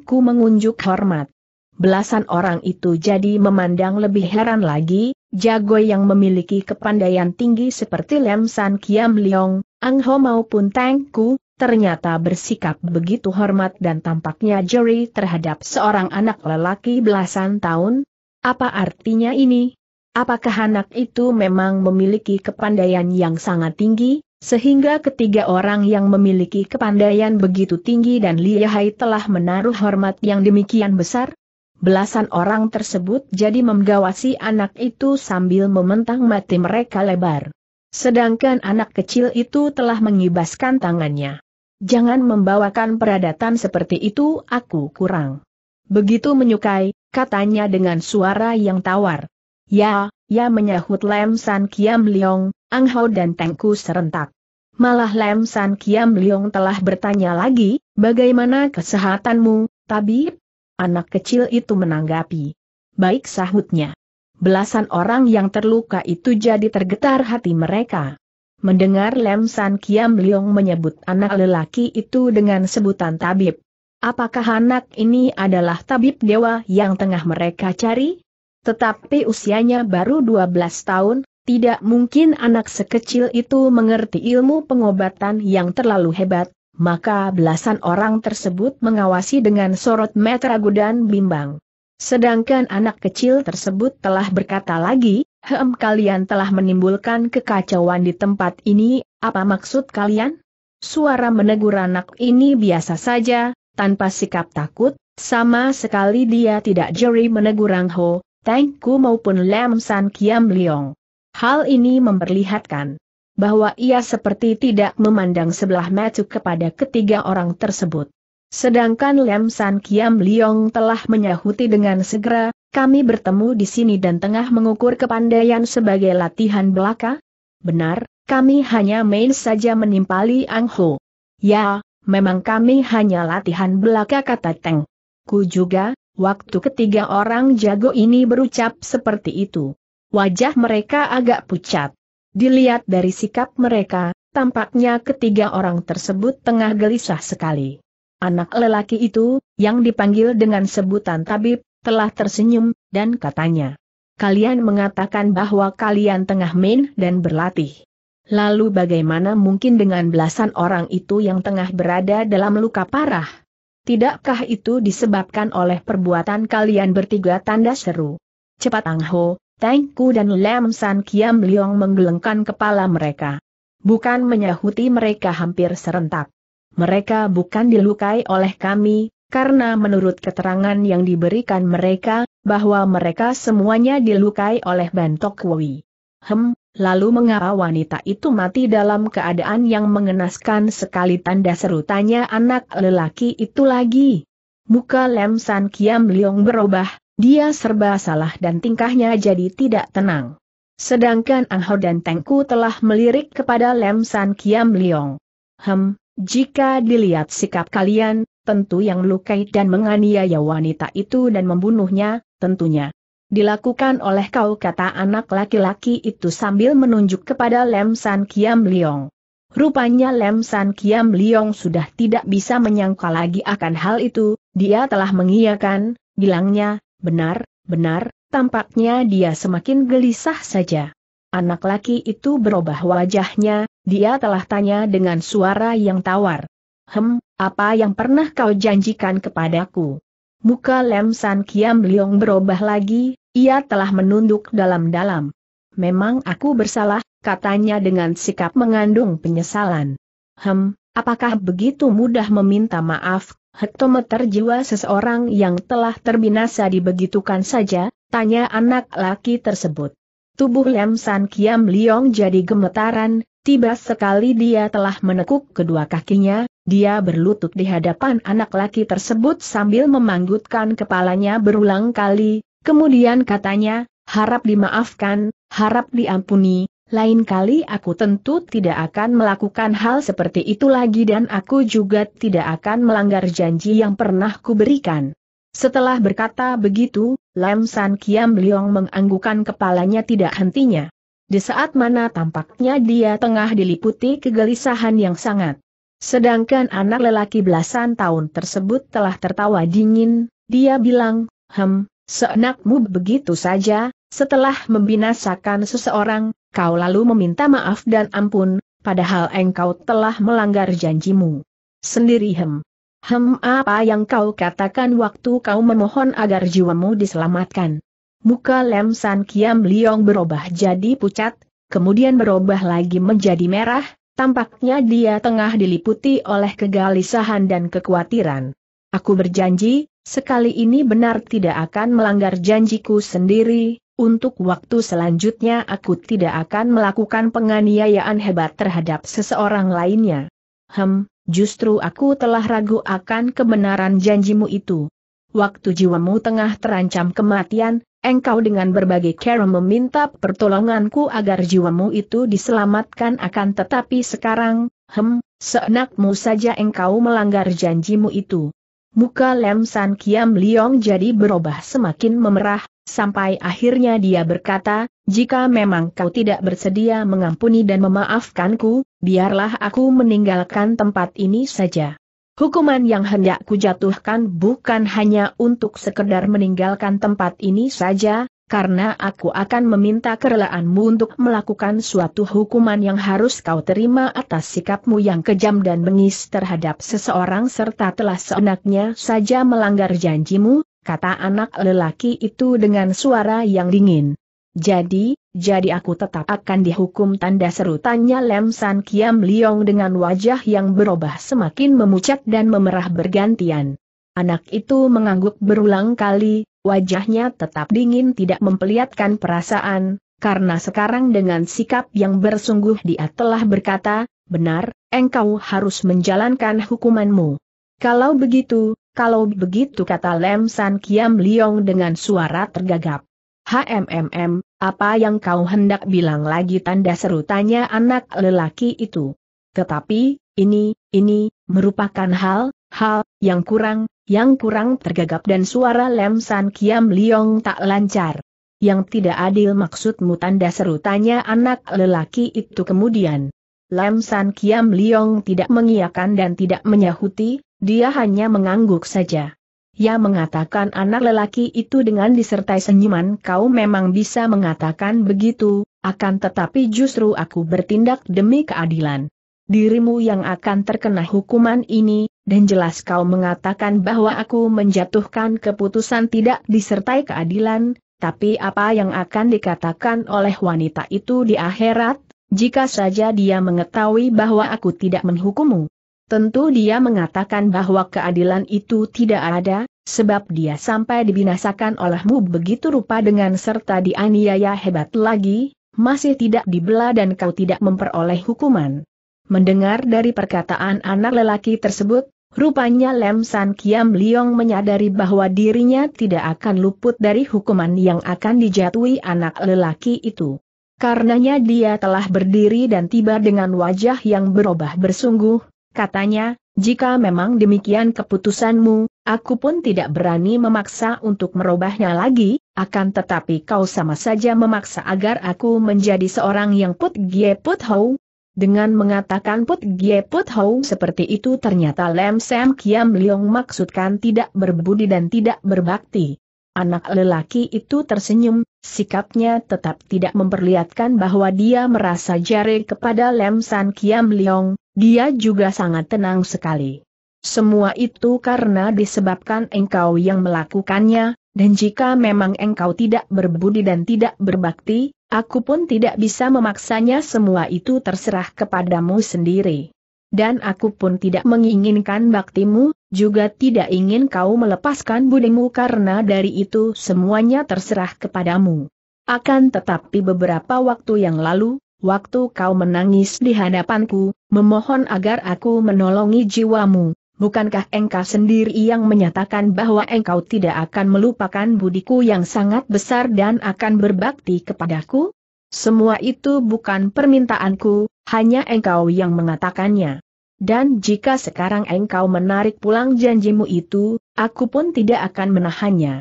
Ku mengunjuk hormat. Belasan orang itu jadi memandang lebih heran lagi, jago yang memiliki kepandaian tinggi seperti Lem San Kiam Leong, Ang Ho maupun Ku, ternyata bersikap begitu hormat dan tampaknya jeri terhadap seorang anak lelaki belasan tahun. Apa artinya ini? Apakah anak itu memang memiliki kepandaian yang sangat tinggi, sehingga ketiga orang yang memiliki kepandaian begitu tinggi dan lihai telah menaruh hormat yang demikian besar? Belasan orang tersebut jadi menggawasi anak itu sambil mementang mati mereka lebar. Sedangkan anak kecil itu telah mengibaskan tangannya. Jangan membawakan peradatan seperti itu, aku kurang. Begitu menyukai, katanya dengan suara yang tawar. Ya, ya menyahut Lem San Kiam Liong, Ang Hao dan Tengku serentak. Malah Lem San Kiam Liong telah bertanya lagi, bagaimana kesehatanmu, tabib? Anak kecil itu menanggapi. Baik sahutnya. Belasan orang yang terluka itu jadi tergetar hati mereka. Mendengar Lem San Kiam Liong menyebut anak lelaki itu dengan sebutan tabib. Apakah anak ini adalah tabib dewa yang tengah mereka cari? Tetapi usianya baru 12 tahun, tidak mungkin anak sekecil itu mengerti ilmu pengobatan yang terlalu hebat, maka belasan orang tersebut mengawasi dengan sorot metragu dan bimbang. Sedangkan anak kecil tersebut telah berkata lagi, Hem kalian telah menimbulkan kekacauan di tempat ini, apa maksud kalian? Suara menegur anak ini biasa saja, tanpa sikap takut, sama sekali dia tidak jeri menegur Ho, Tang Ku maupun Lam San Kiam Liong. Hal ini memperlihatkan bahwa ia seperti tidak memandang sebelah mata kepada ketiga orang tersebut. Sedangkan Lam San Kiam Liong telah menyahuti dengan segera, kami bertemu di sini dan tengah mengukur kepandaian sebagai latihan belaka? Benar, kami hanya main saja menimpali Ang Ho. Ya, memang kami hanya latihan belaka kata Teng. Ku juga, Waktu ketiga orang jago ini berucap seperti itu. Wajah mereka agak pucat. Dilihat dari sikap mereka, tampaknya ketiga orang tersebut tengah gelisah sekali. Anak lelaki itu, yang dipanggil dengan sebutan tabib, telah tersenyum, dan katanya. Kalian mengatakan bahwa kalian tengah main dan berlatih. Lalu bagaimana mungkin dengan belasan orang itu yang tengah berada dalam luka parah? Tidakkah itu disebabkan oleh perbuatan kalian bertiga tanda seru? Cepat Ang Ho, Tang Ku dan Lam San Kiam Liong menggelengkan kepala mereka. Bukan menyahuti mereka hampir serentak. Mereka bukan dilukai oleh kami, karena menurut keterangan yang diberikan mereka, bahwa mereka semuanya dilukai oleh Bantok Wui. Hem, lalu mengapa wanita itu mati dalam keadaan yang mengenaskan sekali tanda seru tanya anak lelaki itu lagi. Muka Lem San Kiam Leong berubah, dia serba salah dan tingkahnya jadi tidak tenang. Sedangkan Ang Ho dan Tengku telah melirik kepada Lem San Kiam Leong. Hem, jika dilihat sikap kalian, tentu yang melukai dan menganiaya wanita itu dan membunuhnya, tentunya dilakukan oleh kau kata anak laki-laki itu sambil menunjuk kepada Lem San Kiam Liong. Rupanya Lem San Kiam Liong sudah tidak bisa menyangka lagi akan hal itu, dia telah mengiyakan, bilangnya, benar, benar, tampaknya dia semakin gelisah saja. Anak laki itu berubah wajahnya, dia telah tanya dengan suara yang tawar. Hem, apa yang pernah kau janjikan kepadaku? Muka Lem San Kiam Liong berubah lagi, ia telah menunduk dalam-dalam. Memang aku bersalah, katanya dengan sikap mengandung penyesalan. Hem, apakah begitu mudah meminta maaf, hektometer jiwa seseorang yang telah terbinasa dibegitukan saja, tanya anak laki tersebut. Tubuh Lem San Kiam Liong jadi gemetaran, tiba sekali dia telah menekuk kedua kakinya, dia berlutut di hadapan anak laki tersebut sambil memanggutkan kepalanya berulang kali, Kemudian katanya, harap dimaafkan, harap diampuni, lain kali aku tentu tidak akan melakukan hal seperti itu lagi dan aku juga tidak akan melanggar janji yang pernah kuberikan. Setelah berkata begitu, Lam San Kiam Liong menganggukkan kepalanya tidak hentinya. Di saat mana tampaknya dia tengah diliputi kegelisahan yang sangat. Sedangkan anak lelaki belasan tahun tersebut telah tertawa dingin, dia bilang, Hem, Seenakmu begitu saja, setelah membinasakan seseorang, kau lalu meminta maaf dan ampun, padahal engkau telah melanggar janjimu. Sendiri hem. Hem apa yang kau katakan waktu kau memohon agar jiwamu diselamatkan. Muka Lem San Kiam Liong berubah jadi pucat, kemudian berubah lagi menjadi merah, tampaknya dia tengah diliputi oleh kegalisahan dan kekhawatiran. Aku berjanji, Sekali ini benar tidak akan melanggar janjiku sendiri, untuk waktu selanjutnya aku tidak akan melakukan penganiayaan hebat terhadap seseorang lainnya. Hem, justru aku telah ragu akan kebenaran janjimu itu. Waktu jiwamu tengah terancam kematian, engkau dengan berbagai cara meminta pertolonganku agar jiwamu itu diselamatkan akan tetapi sekarang, hem, seenakmu saja engkau melanggar janjimu itu. Muka Lem San Kiam Liong jadi berubah semakin memerah, sampai akhirnya dia berkata, jika memang kau tidak bersedia mengampuni dan memaafkanku, biarlah aku meninggalkan tempat ini saja. Hukuman yang hendak kujatuhkan bukan hanya untuk sekedar meninggalkan tempat ini saja, karena aku akan meminta kerelaanmu untuk melakukan suatu hukuman yang harus kau terima atas sikapmu yang kejam dan bengis terhadap seseorang serta telah seenaknya saja melanggar janjimu, kata anak lelaki itu dengan suara yang dingin. Jadi, jadi aku tetap akan dihukum tanda seru tanya Lem San Kiam Liong dengan wajah yang berubah semakin memucat dan memerah bergantian. Anak itu mengangguk berulang kali, Wajahnya tetap dingin tidak memperlihatkan perasaan, karena sekarang dengan sikap yang bersungguh dia telah berkata, benar, engkau harus menjalankan hukumanmu. Kalau begitu, kalau begitu kata Lem San Kiam Liong dengan suara tergagap. HMMM, apa yang kau hendak bilang lagi tanda seru tanya anak lelaki itu. Tetapi, ini, ini, merupakan hal, Hal yang kurang, yang kurang tergagap dan suara Lem San Kiam Liong tak lancar. Yang tidak adil maksudmu tanda seru tanya anak lelaki itu kemudian. Lem San Kiam Liong tidak mengiyakan dan tidak menyahuti, dia hanya mengangguk saja. Ia mengatakan anak lelaki itu dengan disertai senyuman kau memang bisa mengatakan begitu, akan tetapi justru aku bertindak demi keadilan dirimu yang akan terkena hukuman ini, dan jelas kau mengatakan bahwa aku menjatuhkan keputusan tidak disertai keadilan, tapi apa yang akan dikatakan oleh wanita itu di akhirat, jika saja dia mengetahui bahwa aku tidak menghukummu? Tentu dia mengatakan bahwa keadilan itu tidak ada, sebab dia sampai dibinasakan olehmu begitu rupa dengan serta dianiaya hebat lagi, masih tidak dibela dan kau tidak memperoleh hukuman. Mendengar dari perkataan anak lelaki tersebut, rupanya Lem San Kiam Liong menyadari bahwa dirinya tidak akan luput dari hukuman yang akan dijatuhi anak lelaki itu. Karenanya dia telah berdiri dan tiba dengan wajah yang berubah bersungguh, katanya, jika memang demikian keputusanmu, aku pun tidak berani memaksa untuk merubahnya lagi, akan tetapi kau sama saja memaksa agar aku menjadi seorang yang put gie put hou, dengan mengatakan Put Gie Put Hou seperti itu ternyata Lem Sam Kiam Leong maksudkan tidak berbudi dan tidak berbakti. Anak lelaki itu tersenyum, sikapnya tetap tidak memperlihatkan bahwa dia merasa jare kepada Lem San Kiam Leong, dia juga sangat tenang sekali. Semua itu karena disebabkan engkau yang melakukannya, dan jika memang engkau tidak berbudi dan tidak berbakti, Aku pun tidak bisa memaksanya semua itu terserah kepadamu sendiri. Dan aku pun tidak menginginkan baktimu, juga tidak ingin kau melepaskan budimu karena dari itu semuanya terserah kepadamu. Akan tetapi beberapa waktu yang lalu, waktu kau menangis di hadapanku, memohon agar aku menolongi jiwamu, Bukankah engkau sendiri yang menyatakan bahwa engkau tidak akan melupakan budiku yang sangat besar dan akan berbakti kepadaku? Semua itu bukan permintaanku, hanya engkau yang mengatakannya. Dan jika sekarang engkau menarik pulang janjimu itu, aku pun tidak akan menahannya.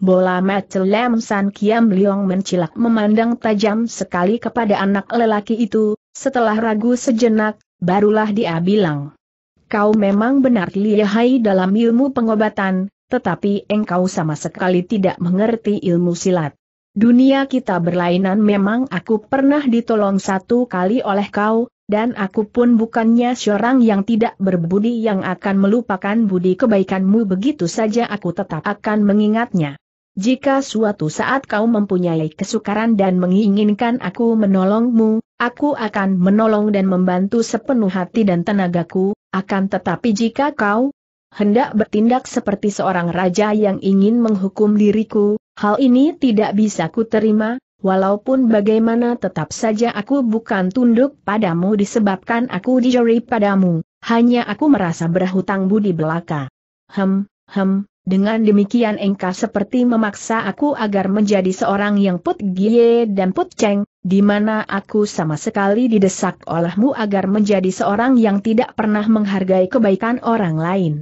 Bola mata Lam San Kiam Liong mencilak memandang tajam sekali kepada anak lelaki itu, setelah ragu sejenak, barulah dia bilang kau memang benar lihai dalam ilmu pengobatan, tetapi engkau sama sekali tidak mengerti ilmu silat. Dunia kita berlainan memang aku pernah ditolong satu kali oleh kau, dan aku pun bukannya seorang yang tidak berbudi yang akan melupakan budi kebaikanmu begitu saja aku tetap akan mengingatnya. Jika suatu saat kau mempunyai kesukaran dan menginginkan aku menolongmu, aku akan menolong dan membantu sepenuh hati dan tenagaku, akan tetapi jika kau hendak bertindak seperti seorang raja yang ingin menghukum diriku, hal ini tidak bisa kuterima, walaupun bagaimana tetap saja aku bukan tunduk padamu disebabkan aku dijeri padamu, hanya aku merasa berhutang budi belaka. Hem, hem, dengan demikian engkau seperti memaksa aku agar menjadi seorang yang put gie dan put ceng, di mana aku sama sekali didesak olehmu agar menjadi seorang yang tidak pernah menghargai kebaikan orang lain.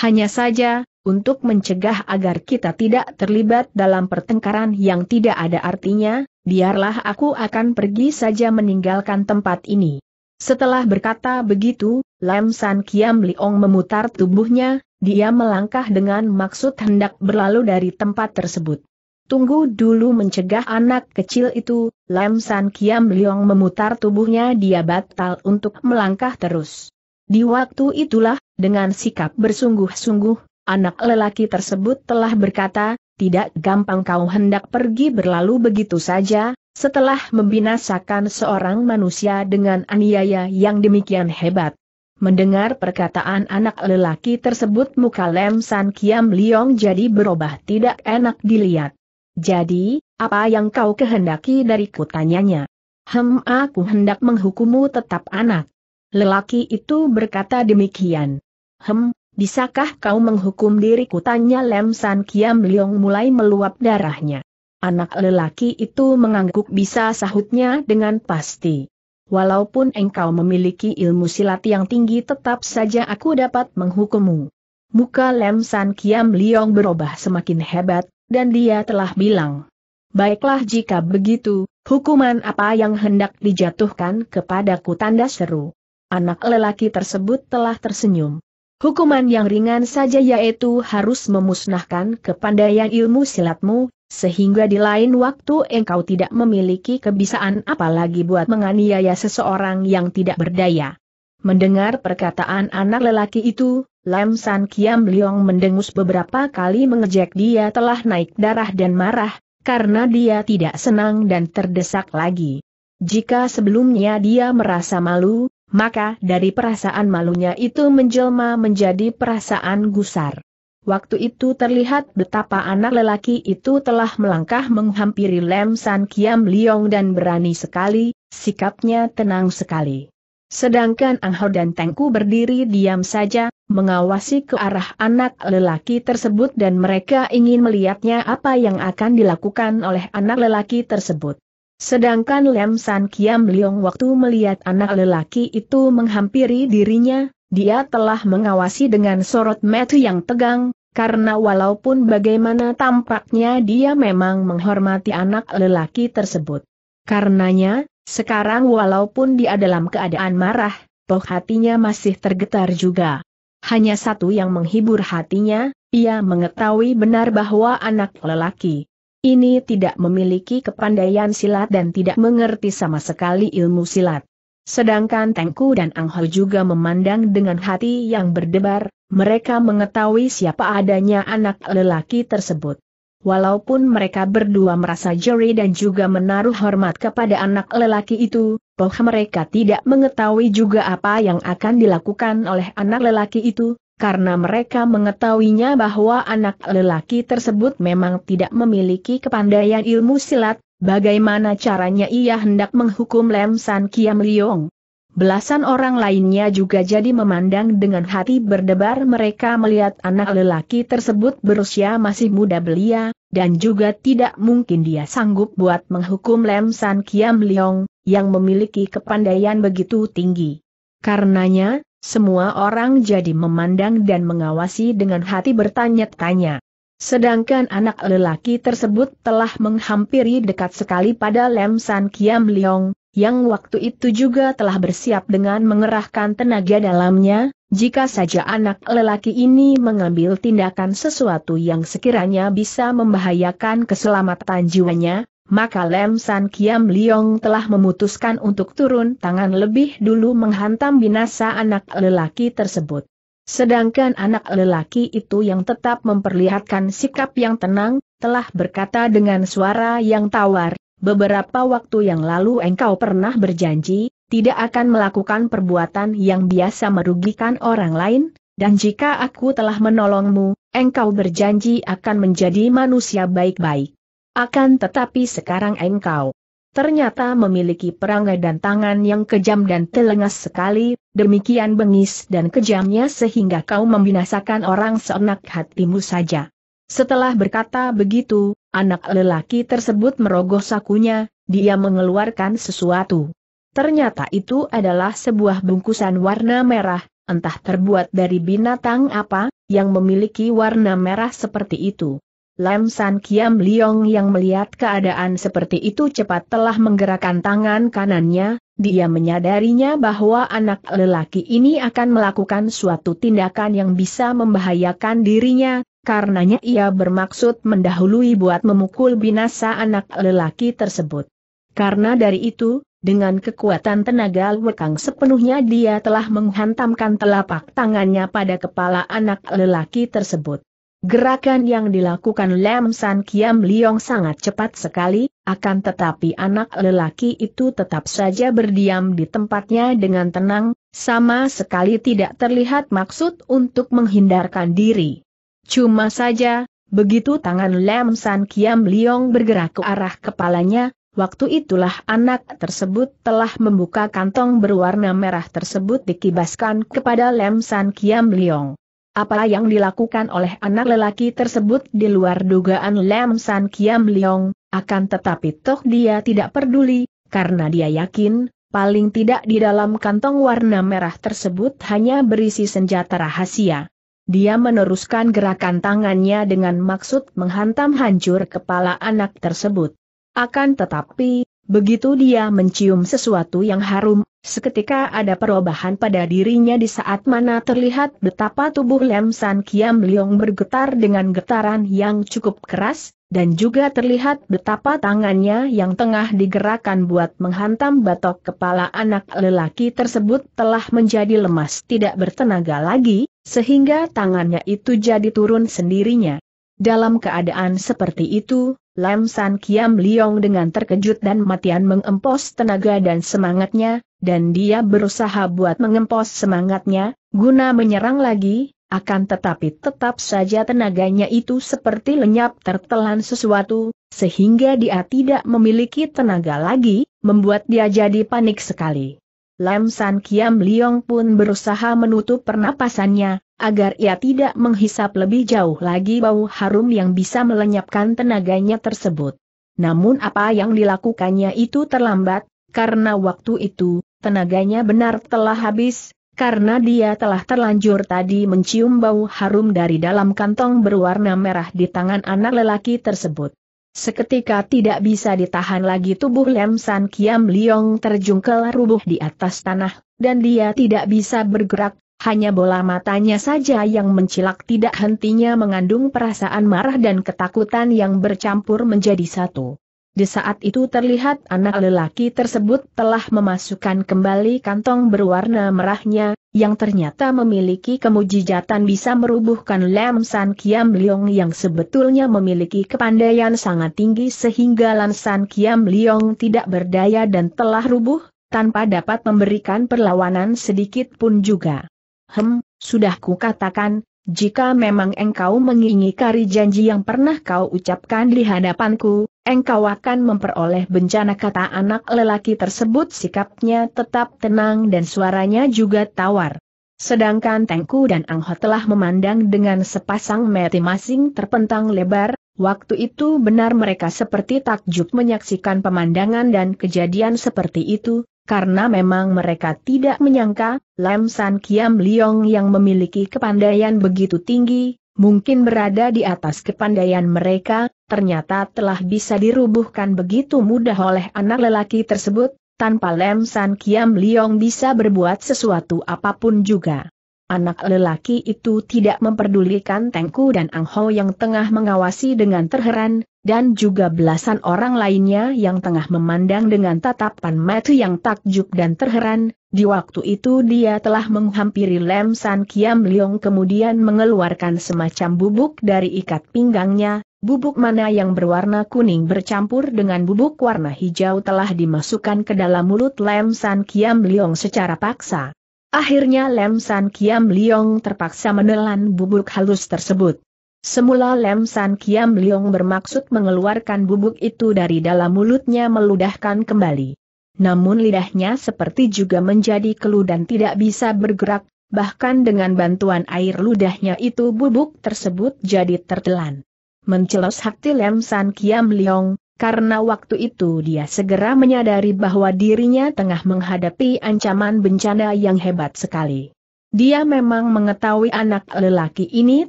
Hanya saja, untuk mencegah agar kita tidak terlibat dalam pertengkaran yang tidak ada artinya, biarlah aku akan pergi saja meninggalkan tempat ini. Setelah berkata begitu, Lam San Kiam Liong memutar tubuhnya, dia melangkah dengan maksud hendak berlalu dari tempat tersebut. Tunggu dulu mencegah anak kecil itu, Lam San Kiam Liong memutar tubuhnya dia batal untuk melangkah terus. Di waktu itulah, dengan sikap bersungguh-sungguh, anak lelaki tersebut telah berkata, tidak gampang kau hendak pergi berlalu begitu saja, setelah membinasakan seorang manusia dengan aniaya yang demikian hebat. Mendengar perkataan anak lelaki tersebut muka Lem San Kiam Liong jadi berubah tidak enak dilihat. Jadi, apa yang kau kehendaki dari kutanyanya? Hem aku hendak menghukummu tetap anak. Lelaki itu berkata demikian. Hem, bisakah kau menghukum diriku tanya Lem San Kiam Liong mulai meluap darahnya. Anak lelaki itu mengangguk bisa sahutnya dengan pasti walaupun engkau memiliki ilmu silat yang tinggi tetap saja aku dapat menghukummu. Muka Lem San Kiam Liong berubah semakin hebat, dan dia telah bilang. Baiklah jika begitu, hukuman apa yang hendak dijatuhkan kepadaku tanda seru. Anak lelaki tersebut telah tersenyum. Hukuman yang ringan saja yaitu harus memusnahkan kepandaian ilmu silatmu, sehingga di lain waktu engkau tidak memiliki kebisaan apalagi buat menganiaya seseorang yang tidak berdaya. Mendengar perkataan anak lelaki itu, Lam San Kiam Liong mendengus beberapa kali mengejek dia telah naik darah dan marah, karena dia tidak senang dan terdesak lagi. Jika sebelumnya dia merasa malu, maka dari perasaan malunya itu menjelma menjadi perasaan gusar. Waktu itu terlihat betapa anak lelaki itu telah melangkah menghampiri Lem San Kiam Liong dan berani sekali, sikapnya tenang sekali. Sedangkan Ang Ho dan Tengku berdiri diam saja, mengawasi ke arah anak lelaki tersebut dan mereka ingin melihatnya apa yang akan dilakukan oleh anak lelaki tersebut. Sedangkan Lem San Kiam Leong waktu melihat anak lelaki itu menghampiri dirinya, dia telah mengawasi dengan sorot mata yang tegang, karena walaupun bagaimana tampaknya dia memang menghormati anak lelaki tersebut. Karenanya, sekarang walaupun dia dalam keadaan marah, toh hatinya masih tergetar juga. Hanya satu yang menghibur hatinya, ia mengetahui benar bahwa anak lelaki ini tidak memiliki kepandaian silat dan tidak mengerti sama sekali ilmu silat. Sedangkan Tengku dan Ang Ho juga memandang dengan hati yang berdebar, mereka mengetahui siapa adanya anak lelaki tersebut. Walaupun mereka berdua merasa jeri dan juga menaruh hormat kepada anak lelaki itu, toh mereka tidak mengetahui juga apa yang akan dilakukan oleh anak lelaki itu, karena mereka mengetahuinya bahwa anak lelaki tersebut memang tidak memiliki kepandaian ilmu silat, bagaimana caranya ia hendak menghukum Lem San Kiam Liong. Belasan orang lainnya juga jadi memandang dengan hati berdebar mereka melihat anak lelaki tersebut berusia masih muda belia, dan juga tidak mungkin dia sanggup buat menghukum Lem San Kiam Liong, yang memiliki kepandaian begitu tinggi. Karenanya, semua orang jadi memandang dan mengawasi dengan hati bertanya-tanya. Sedangkan anak lelaki tersebut telah menghampiri dekat sekali pada Lem San Kiam Liong, yang waktu itu juga telah bersiap dengan mengerahkan tenaga dalamnya, jika saja anak lelaki ini mengambil tindakan sesuatu yang sekiranya bisa membahayakan keselamatan jiwanya, maka Lem San Kiam Liong telah memutuskan untuk turun tangan lebih dulu menghantam binasa anak lelaki tersebut. Sedangkan anak lelaki itu yang tetap memperlihatkan sikap yang tenang, telah berkata dengan suara yang tawar, beberapa waktu yang lalu engkau pernah berjanji, tidak akan melakukan perbuatan yang biasa merugikan orang lain, dan jika aku telah menolongmu, engkau berjanji akan menjadi manusia baik-baik. Akan tetapi sekarang engkau ternyata memiliki perangai dan tangan yang kejam dan telengas sekali, demikian bengis dan kejamnya sehingga kau membinasakan orang seenak hatimu saja. Setelah berkata begitu, anak lelaki tersebut merogoh sakunya, dia mengeluarkan sesuatu. Ternyata itu adalah sebuah bungkusan warna merah, entah terbuat dari binatang apa, yang memiliki warna merah seperti itu. Lam San Kiam Liong yang melihat keadaan seperti itu cepat telah menggerakkan tangan kanannya, dia menyadarinya bahwa anak lelaki ini akan melakukan suatu tindakan yang bisa membahayakan dirinya, karenanya ia bermaksud mendahului buat memukul binasa anak lelaki tersebut. Karena dari itu, dengan kekuatan tenaga lekang sepenuhnya dia telah menghantamkan telapak tangannya pada kepala anak lelaki tersebut. Gerakan yang dilakukan Lam San Kiam Liong sangat cepat sekali, akan tetapi anak lelaki itu tetap saja berdiam di tempatnya dengan tenang, sama sekali tidak terlihat maksud untuk menghindarkan diri. Cuma saja, begitu tangan Lam San Kiam Liong bergerak ke arah kepalanya, waktu itulah anak tersebut telah membuka kantong berwarna merah tersebut dikibaskan kepada Lam San Kiam Liong. Apa yang dilakukan oleh anak lelaki tersebut di luar dugaan Lam San Kiam Leong, akan tetapi toh dia tidak peduli, karena dia yakin, paling tidak di dalam kantong warna merah tersebut hanya berisi senjata rahasia. Dia meneruskan gerakan tangannya dengan maksud menghantam hancur kepala anak tersebut. Akan tetapi, Begitu dia mencium sesuatu yang harum, seketika ada perubahan pada dirinya di saat mana terlihat betapa tubuh Lem San Kiam Leong bergetar dengan getaran yang cukup keras, dan juga terlihat betapa tangannya yang tengah digerakkan buat menghantam batok kepala anak lelaki tersebut telah menjadi lemas tidak bertenaga lagi, sehingga tangannya itu jadi turun sendirinya. Dalam keadaan seperti itu, Lam San Kiam Liong dengan terkejut dan matian mengempos tenaga dan semangatnya, dan dia berusaha buat mengempos semangatnya, guna menyerang lagi, akan tetapi tetap saja tenaganya itu seperti lenyap tertelan sesuatu, sehingga dia tidak memiliki tenaga lagi, membuat dia jadi panik sekali. Lam San Kiam Liong pun berusaha menutup pernapasannya, agar ia tidak menghisap lebih jauh lagi bau harum yang bisa melenyapkan tenaganya tersebut. Namun apa yang dilakukannya itu terlambat, karena waktu itu, tenaganya benar telah habis, karena dia telah terlanjur tadi mencium bau harum dari dalam kantong berwarna merah di tangan anak lelaki tersebut. Seketika tidak bisa ditahan lagi tubuh Lem San Kiam Liong terjungkel rubuh di atas tanah, dan dia tidak bisa bergerak, hanya bola matanya saja yang mencilak tidak hentinya mengandung perasaan marah dan ketakutan yang bercampur menjadi satu. Di saat itu terlihat anak lelaki tersebut telah memasukkan kembali kantong berwarna merahnya, yang ternyata memiliki kemujijatan bisa merubuhkan Lam San Kiam Liong yang sebetulnya memiliki kepandaian sangat tinggi sehingga Lam San Kiam Liong tidak berdaya dan telah rubuh, tanpa dapat memberikan perlawanan sedikit pun juga. Hem, sudah kukatakan, jika memang engkau mengingkari janji yang pernah kau ucapkan di hadapanku, engkau akan memperoleh bencana kata anak lelaki tersebut sikapnya tetap tenang dan suaranya juga tawar. Sedangkan Tengku dan Angho telah memandang dengan sepasang mata masing terpentang lebar, waktu itu benar mereka seperti takjub menyaksikan pemandangan dan kejadian seperti itu, karena memang mereka tidak menyangka, Lam San Kiam Liong yang memiliki kepandaian begitu tinggi, mungkin berada di atas kepandaian mereka, ternyata telah bisa dirubuhkan begitu mudah oleh anak lelaki tersebut, tanpa Lem San Kiam Liong bisa berbuat sesuatu apapun juga. Anak lelaki itu tidak memperdulikan Tengku dan Ang Ho yang tengah mengawasi dengan terheran, dan juga belasan orang lainnya yang tengah memandang dengan tatapan mata yang takjub dan terheran, di waktu itu dia telah menghampiri Lem San Kiam Liong kemudian mengeluarkan semacam bubuk dari ikat pinggangnya, Bubuk mana yang berwarna kuning bercampur dengan bubuk warna hijau telah dimasukkan ke dalam mulut Lem San Kiam Liong secara paksa. Akhirnya Lem San Kiam Liong terpaksa menelan bubuk halus tersebut. Semula Lem San Kiam Liong bermaksud mengeluarkan bubuk itu dari dalam mulutnya meludahkan kembali. Namun lidahnya seperti juga menjadi keluh dan tidak bisa bergerak, bahkan dengan bantuan air ludahnya itu bubuk tersebut jadi tertelan mencelos hati Lem San Kiam Leong, karena waktu itu dia segera menyadari bahwa dirinya tengah menghadapi ancaman bencana yang hebat sekali. Dia memang mengetahui anak lelaki ini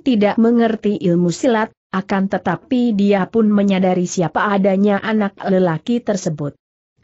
tidak mengerti ilmu silat, akan tetapi dia pun menyadari siapa adanya anak lelaki tersebut.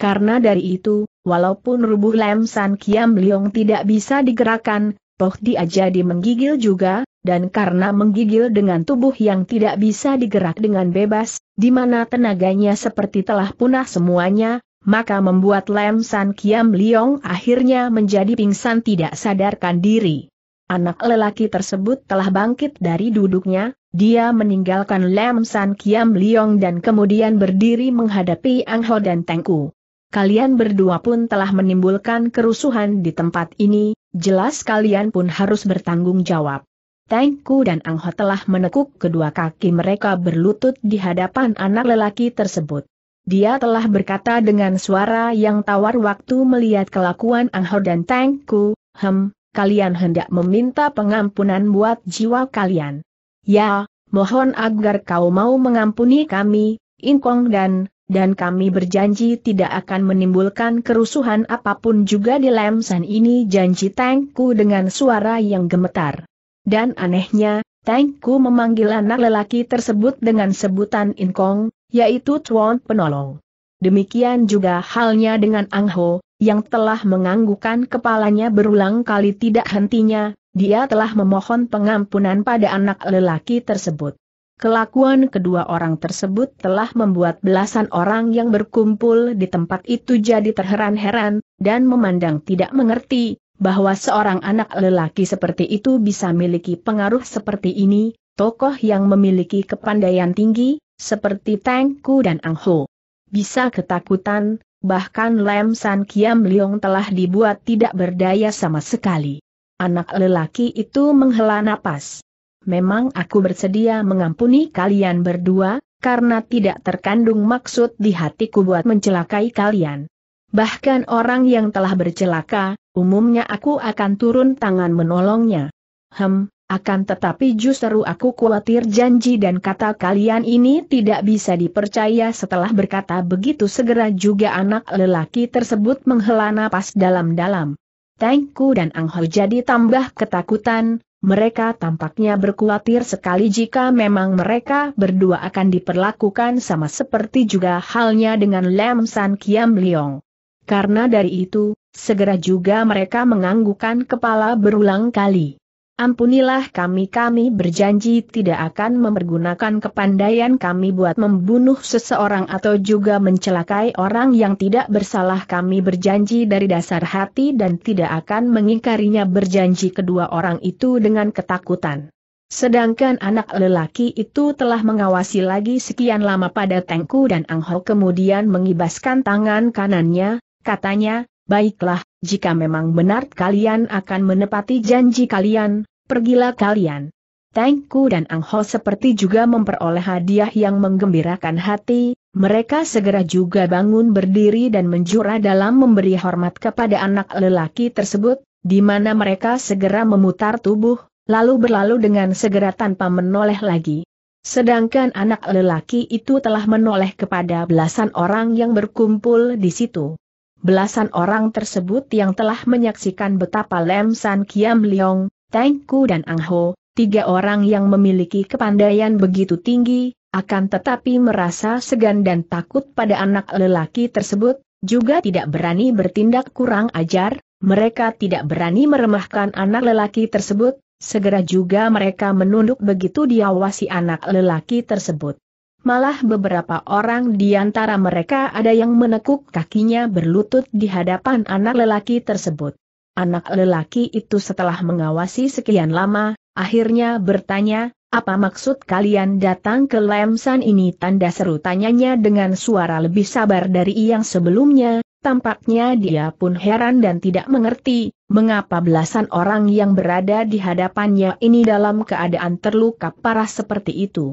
Karena dari itu, walaupun rubuh Lem San Kiam Leong tidak bisa digerakkan, Poh dia jadi menggigil juga, dan karena menggigil dengan tubuh yang tidak bisa digerak dengan bebas, di mana tenaganya seperti telah punah semuanya, maka membuat Lam San Kiam Liong akhirnya menjadi pingsan tidak sadarkan diri. Anak lelaki tersebut telah bangkit dari duduknya, dia meninggalkan Lam San Kiam Liong dan kemudian berdiri menghadapi Ang Ho dan Tengku. Kalian berdua pun telah menimbulkan kerusuhan di tempat ini, jelas kalian pun harus bertanggung jawab. Tengku dan Angho telah menekuk kedua kaki mereka berlutut di hadapan anak lelaki tersebut. Dia telah berkata dengan suara yang tawar waktu melihat kelakuan Angho dan Tengku, Hem, kalian hendak meminta pengampunan buat jiwa kalian. Ya, mohon agar kau mau mengampuni kami, Inkong dan, dan kami berjanji tidak akan menimbulkan kerusuhan apapun juga di Lemsan ini janji Tengku dengan suara yang gemetar. Dan anehnya, Tengku memanggil anak lelaki tersebut dengan sebutan Inkong, yaitu Tuan Penolong. Demikian juga halnya dengan Ang Ho, yang telah menganggukkan kepalanya berulang kali tidak hentinya, dia telah memohon pengampunan pada anak lelaki tersebut. Kelakuan kedua orang tersebut telah membuat belasan orang yang berkumpul di tempat itu jadi terheran-heran, dan memandang tidak mengerti, bahwa seorang anak lelaki seperti itu bisa memiliki pengaruh seperti ini, tokoh yang memiliki kepandaian tinggi, seperti Tengku dan Ang Ho. Bisa ketakutan, bahkan Lem San Kiam Leong telah dibuat tidak berdaya sama sekali. Anak lelaki itu menghela napas. Memang aku bersedia mengampuni kalian berdua, karena tidak terkandung maksud di hatiku buat mencelakai kalian. Bahkan orang yang telah bercelaka, umumnya aku akan turun tangan menolongnya. Hem, akan tetapi justru aku khawatir janji dan kata kalian ini tidak bisa dipercaya setelah berkata begitu segera juga anak lelaki tersebut menghela napas dalam-dalam. Tengku dan Ang Angho jadi tambah ketakutan, mereka tampaknya berkhawatir sekali jika memang mereka berdua akan diperlakukan sama seperti juga halnya dengan Lam San Kiam Leong. Karena dari itu, segera juga mereka menganggukkan kepala berulang kali. Ampunilah kami kami berjanji tidak akan mempergunakan kepandaian kami buat membunuh seseorang atau juga mencelakai orang yang tidak bersalah kami berjanji dari dasar hati dan tidak akan mengingkarinya berjanji kedua orang itu dengan ketakutan. Sedangkan anak lelaki itu telah mengawasi lagi sekian lama pada Tengku dan Angho kemudian mengibaskan tangan kanannya, katanya, baiklah, jika memang benar kalian akan menepati janji kalian, pergilah kalian. Tengku dan Ang seperti juga memperoleh hadiah yang menggembirakan hati, mereka segera juga bangun berdiri dan menjura dalam memberi hormat kepada anak lelaki tersebut, di mana mereka segera memutar tubuh, lalu berlalu dengan segera tanpa menoleh lagi. Sedangkan anak lelaki itu telah menoleh kepada belasan orang yang berkumpul di situ. Belasan orang tersebut yang telah menyaksikan betapa Lem San Kiam Leong, Tengku dan Ang Ho, tiga orang yang memiliki kepandaian begitu tinggi, akan tetapi merasa segan dan takut pada anak lelaki tersebut, juga tidak berani bertindak kurang ajar, mereka tidak berani meremahkan anak lelaki tersebut, segera juga mereka menunduk begitu diawasi anak lelaki tersebut. Malah beberapa orang di antara mereka ada yang menekuk kakinya berlutut di hadapan anak lelaki tersebut. Anak lelaki itu setelah mengawasi sekian lama, akhirnya bertanya, apa maksud kalian datang ke Lemsan ini? Tanda seru tanyanya dengan suara lebih sabar dari yang sebelumnya, tampaknya dia pun heran dan tidak mengerti, mengapa belasan orang yang berada di hadapannya ini dalam keadaan terluka parah seperti itu.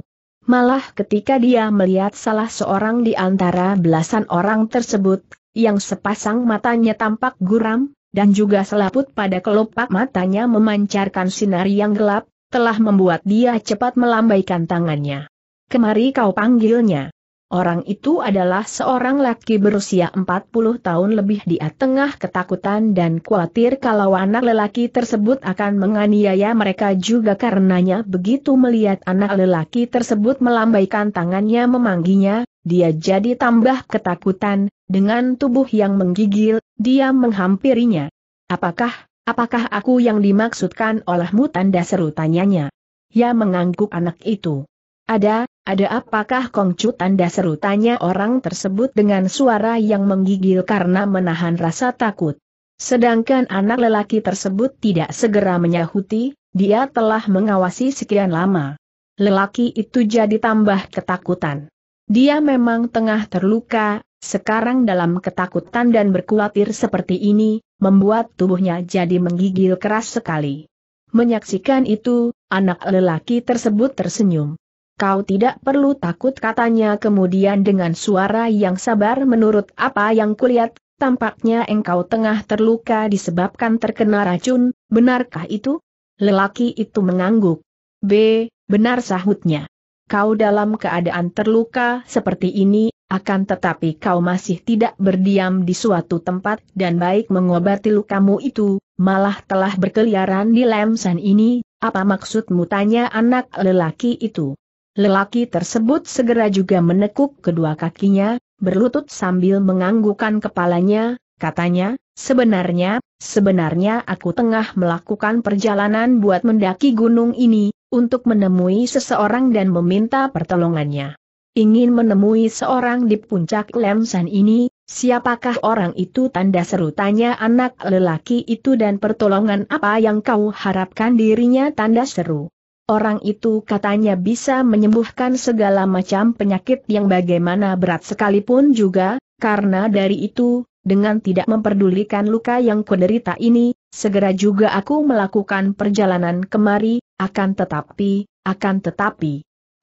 Malah ketika dia melihat salah seorang di antara belasan orang tersebut, yang sepasang matanya tampak guram, dan juga selaput pada kelopak matanya memancarkan sinar yang gelap, telah membuat dia cepat melambaikan tangannya. Kemari kau panggilnya. Orang itu adalah seorang laki berusia 40 tahun lebih di tengah ketakutan dan khawatir kalau anak lelaki tersebut akan menganiaya mereka juga karenanya begitu melihat anak lelaki tersebut melambaikan tangannya memangginya, dia jadi tambah ketakutan, dengan tubuh yang menggigil, dia menghampirinya. Apakah, apakah aku yang dimaksudkan olehmu tanda seru tanyanya? Ya mengangguk anak itu. Ada, ada apakah Kongcu tanda seru tanya orang tersebut dengan suara yang menggigil karena menahan rasa takut. Sedangkan anak lelaki tersebut tidak segera menyahuti, dia telah mengawasi sekian lama. Lelaki itu jadi tambah ketakutan. Dia memang tengah terluka, sekarang dalam ketakutan dan berkhawatir seperti ini, membuat tubuhnya jadi menggigil keras sekali. Menyaksikan itu, anak lelaki tersebut tersenyum. Kau tidak perlu takut katanya kemudian dengan suara yang sabar menurut apa yang kulihat, tampaknya engkau tengah terluka disebabkan terkena racun, benarkah itu? Lelaki itu mengangguk. B. Benar sahutnya. Kau dalam keadaan terluka seperti ini, akan tetapi kau masih tidak berdiam di suatu tempat dan baik mengobati lukamu itu, malah telah berkeliaran di lemsan ini, apa maksudmu tanya anak lelaki itu? Lelaki tersebut segera juga menekuk kedua kakinya, berlutut sambil menganggukkan kepalanya, katanya, sebenarnya, sebenarnya aku tengah melakukan perjalanan buat mendaki gunung ini, untuk menemui seseorang dan meminta pertolongannya. Ingin menemui seorang di puncak Lemsan ini, siapakah orang itu tanda seru tanya anak lelaki itu dan pertolongan apa yang kau harapkan dirinya tanda seru. Orang itu katanya bisa menyembuhkan segala macam penyakit yang bagaimana berat sekalipun juga, karena dari itu, dengan tidak memperdulikan luka yang kuderita ini, segera juga aku melakukan perjalanan kemari, akan tetapi, akan tetapi.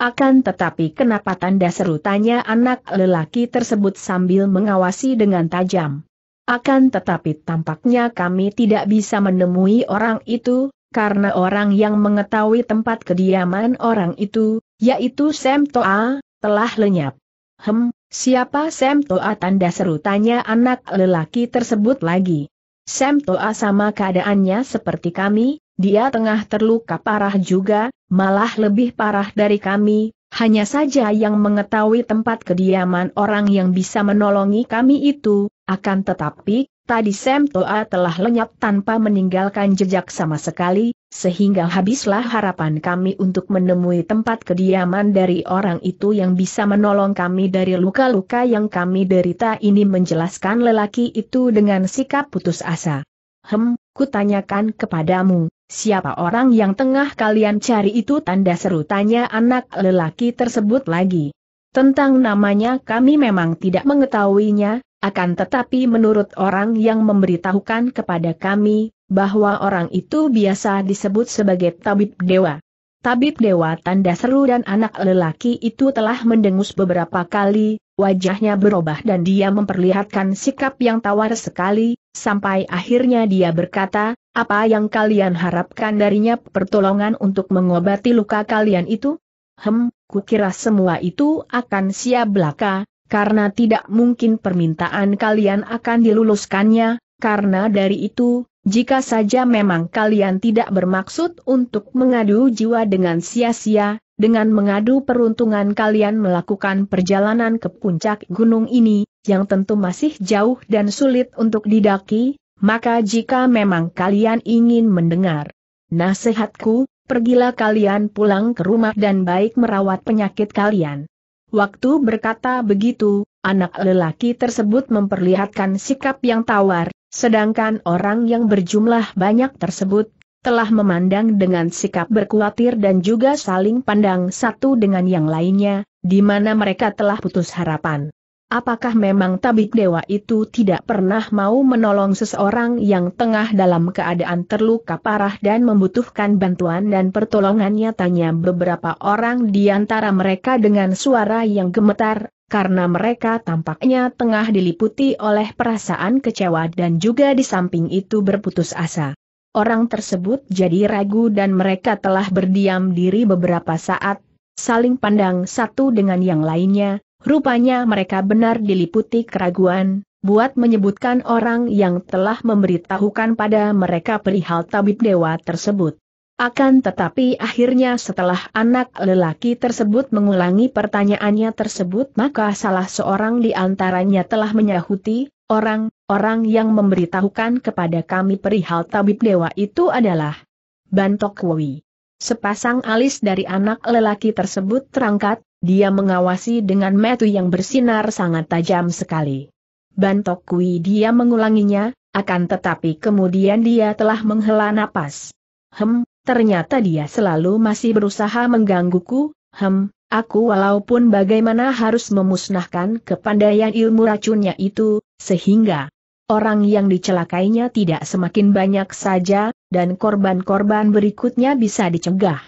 Akan tetapi kenapa tanda seru tanya anak lelaki tersebut sambil mengawasi dengan tajam. Akan tetapi tampaknya kami tidak bisa menemui orang itu, karena orang yang mengetahui tempat kediaman orang itu, yaitu Sam Toa, telah lenyap. Hem, siapa Sam Toa tanda seru tanya anak lelaki tersebut lagi. Sam Toa sama keadaannya seperti kami, dia tengah terluka parah juga, malah lebih parah dari kami, hanya saja yang mengetahui tempat kediaman orang yang bisa menolongi kami itu, akan tetapi, Tadi Sam Toa telah lenyap tanpa meninggalkan jejak sama sekali, sehingga habislah harapan kami untuk menemui tempat kediaman dari orang itu yang bisa menolong kami dari luka-luka yang kami derita ini menjelaskan lelaki itu dengan sikap putus asa. Hem, kutanyakan kepadamu, siapa orang yang tengah kalian cari itu tanda seru tanya anak lelaki tersebut lagi. Tentang namanya kami memang tidak mengetahuinya, akan tetapi menurut orang yang memberitahukan kepada kami, bahwa orang itu biasa disebut sebagai tabib dewa. Tabib dewa tanda seru dan anak lelaki itu telah mendengus beberapa kali, wajahnya berubah dan dia memperlihatkan sikap yang tawar sekali, sampai akhirnya dia berkata, apa yang kalian harapkan darinya pertolongan untuk mengobati luka kalian itu? Hem, kukira semua itu akan sia belaka, karena tidak mungkin permintaan kalian akan diluluskannya, karena dari itu, jika saja memang kalian tidak bermaksud untuk mengadu jiwa dengan sia-sia, dengan mengadu peruntungan kalian melakukan perjalanan ke puncak gunung ini, yang tentu masih jauh dan sulit untuk didaki, maka jika memang kalian ingin mendengar nasihatku, pergilah kalian pulang ke rumah dan baik merawat penyakit kalian. Waktu berkata begitu, anak lelaki tersebut memperlihatkan sikap yang tawar, sedangkan orang yang berjumlah banyak tersebut telah memandang dengan sikap berkuatir dan juga saling pandang satu dengan yang lainnya, di mana mereka telah putus harapan. Apakah memang tabib dewa itu tidak pernah mau menolong seseorang yang tengah dalam keadaan terluka parah dan membutuhkan bantuan dan pertolongannya tanya beberapa orang di antara mereka dengan suara yang gemetar, karena mereka tampaknya tengah diliputi oleh perasaan kecewa dan juga di samping itu berputus asa. Orang tersebut jadi ragu dan mereka telah berdiam diri beberapa saat, saling pandang satu dengan yang lainnya, Rupanya mereka benar diliputi keraguan, buat menyebutkan orang yang telah memberitahukan pada mereka perihal tabib dewa tersebut. Akan tetapi akhirnya setelah anak lelaki tersebut mengulangi pertanyaannya tersebut maka salah seorang di antaranya telah menyahuti, orang-orang yang memberitahukan kepada kami perihal tabib dewa itu adalah Bantok Wui. Sepasang alis dari anak lelaki tersebut terangkat, dia mengawasi dengan metu yang bersinar sangat tajam sekali. Bantok Kui dia mengulanginya, akan tetapi kemudian dia telah menghela napas. Hem, ternyata dia selalu masih berusaha menggangguku, hem, aku walaupun bagaimana harus memusnahkan kepandaian ilmu racunnya itu, sehingga orang yang dicelakainya tidak semakin banyak saja, dan korban-korban berikutnya bisa dicegah.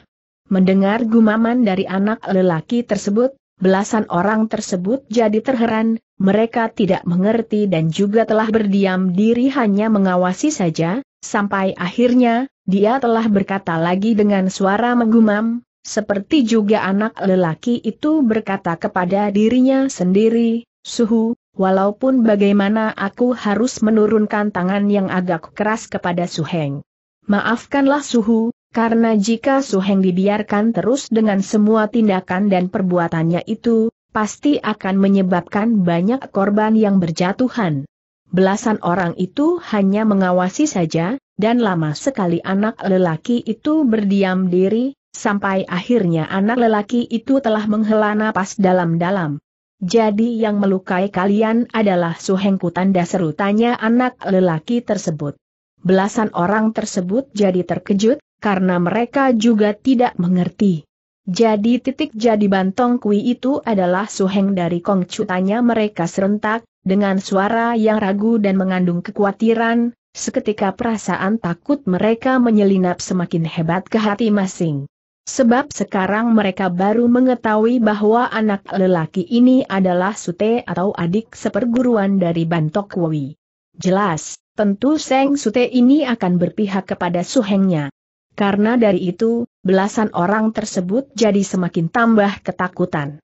Mendengar gumaman dari anak lelaki tersebut, belasan orang tersebut jadi terheran, mereka tidak mengerti dan juga telah berdiam diri hanya mengawasi saja, sampai akhirnya, dia telah berkata lagi dengan suara menggumam, seperti juga anak lelaki itu berkata kepada dirinya sendiri, Suhu, walaupun bagaimana aku harus menurunkan tangan yang agak keras kepada Suheng. Maafkanlah Suhu, karena jika Su Heng dibiarkan terus dengan semua tindakan dan perbuatannya itu, pasti akan menyebabkan banyak korban yang berjatuhan. Belasan orang itu hanya mengawasi saja, dan lama sekali anak lelaki itu berdiam diri, sampai akhirnya anak lelaki itu telah menghela napas dalam-dalam. Jadi yang melukai kalian adalah Su Heng tanda seru tanya anak lelaki tersebut. Belasan orang tersebut jadi terkejut, karena mereka juga tidak mengerti. Jadi titik jadi bantong kui itu adalah suheng dari Kongcu tanya mereka serentak, dengan suara yang ragu dan mengandung kekhawatiran, seketika perasaan takut mereka menyelinap semakin hebat ke hati masing. Sebab sekarang mereka baru mengetahui bahwa anak lelaki ini adalah Sute atau adik seperguruan dari Bantok Kui. Jelas, tentu Seng Sute ini akan berpihak kepada suhengnya. Karena dari itu, belasan orang tersebut jadi semakin tambah ketakutan.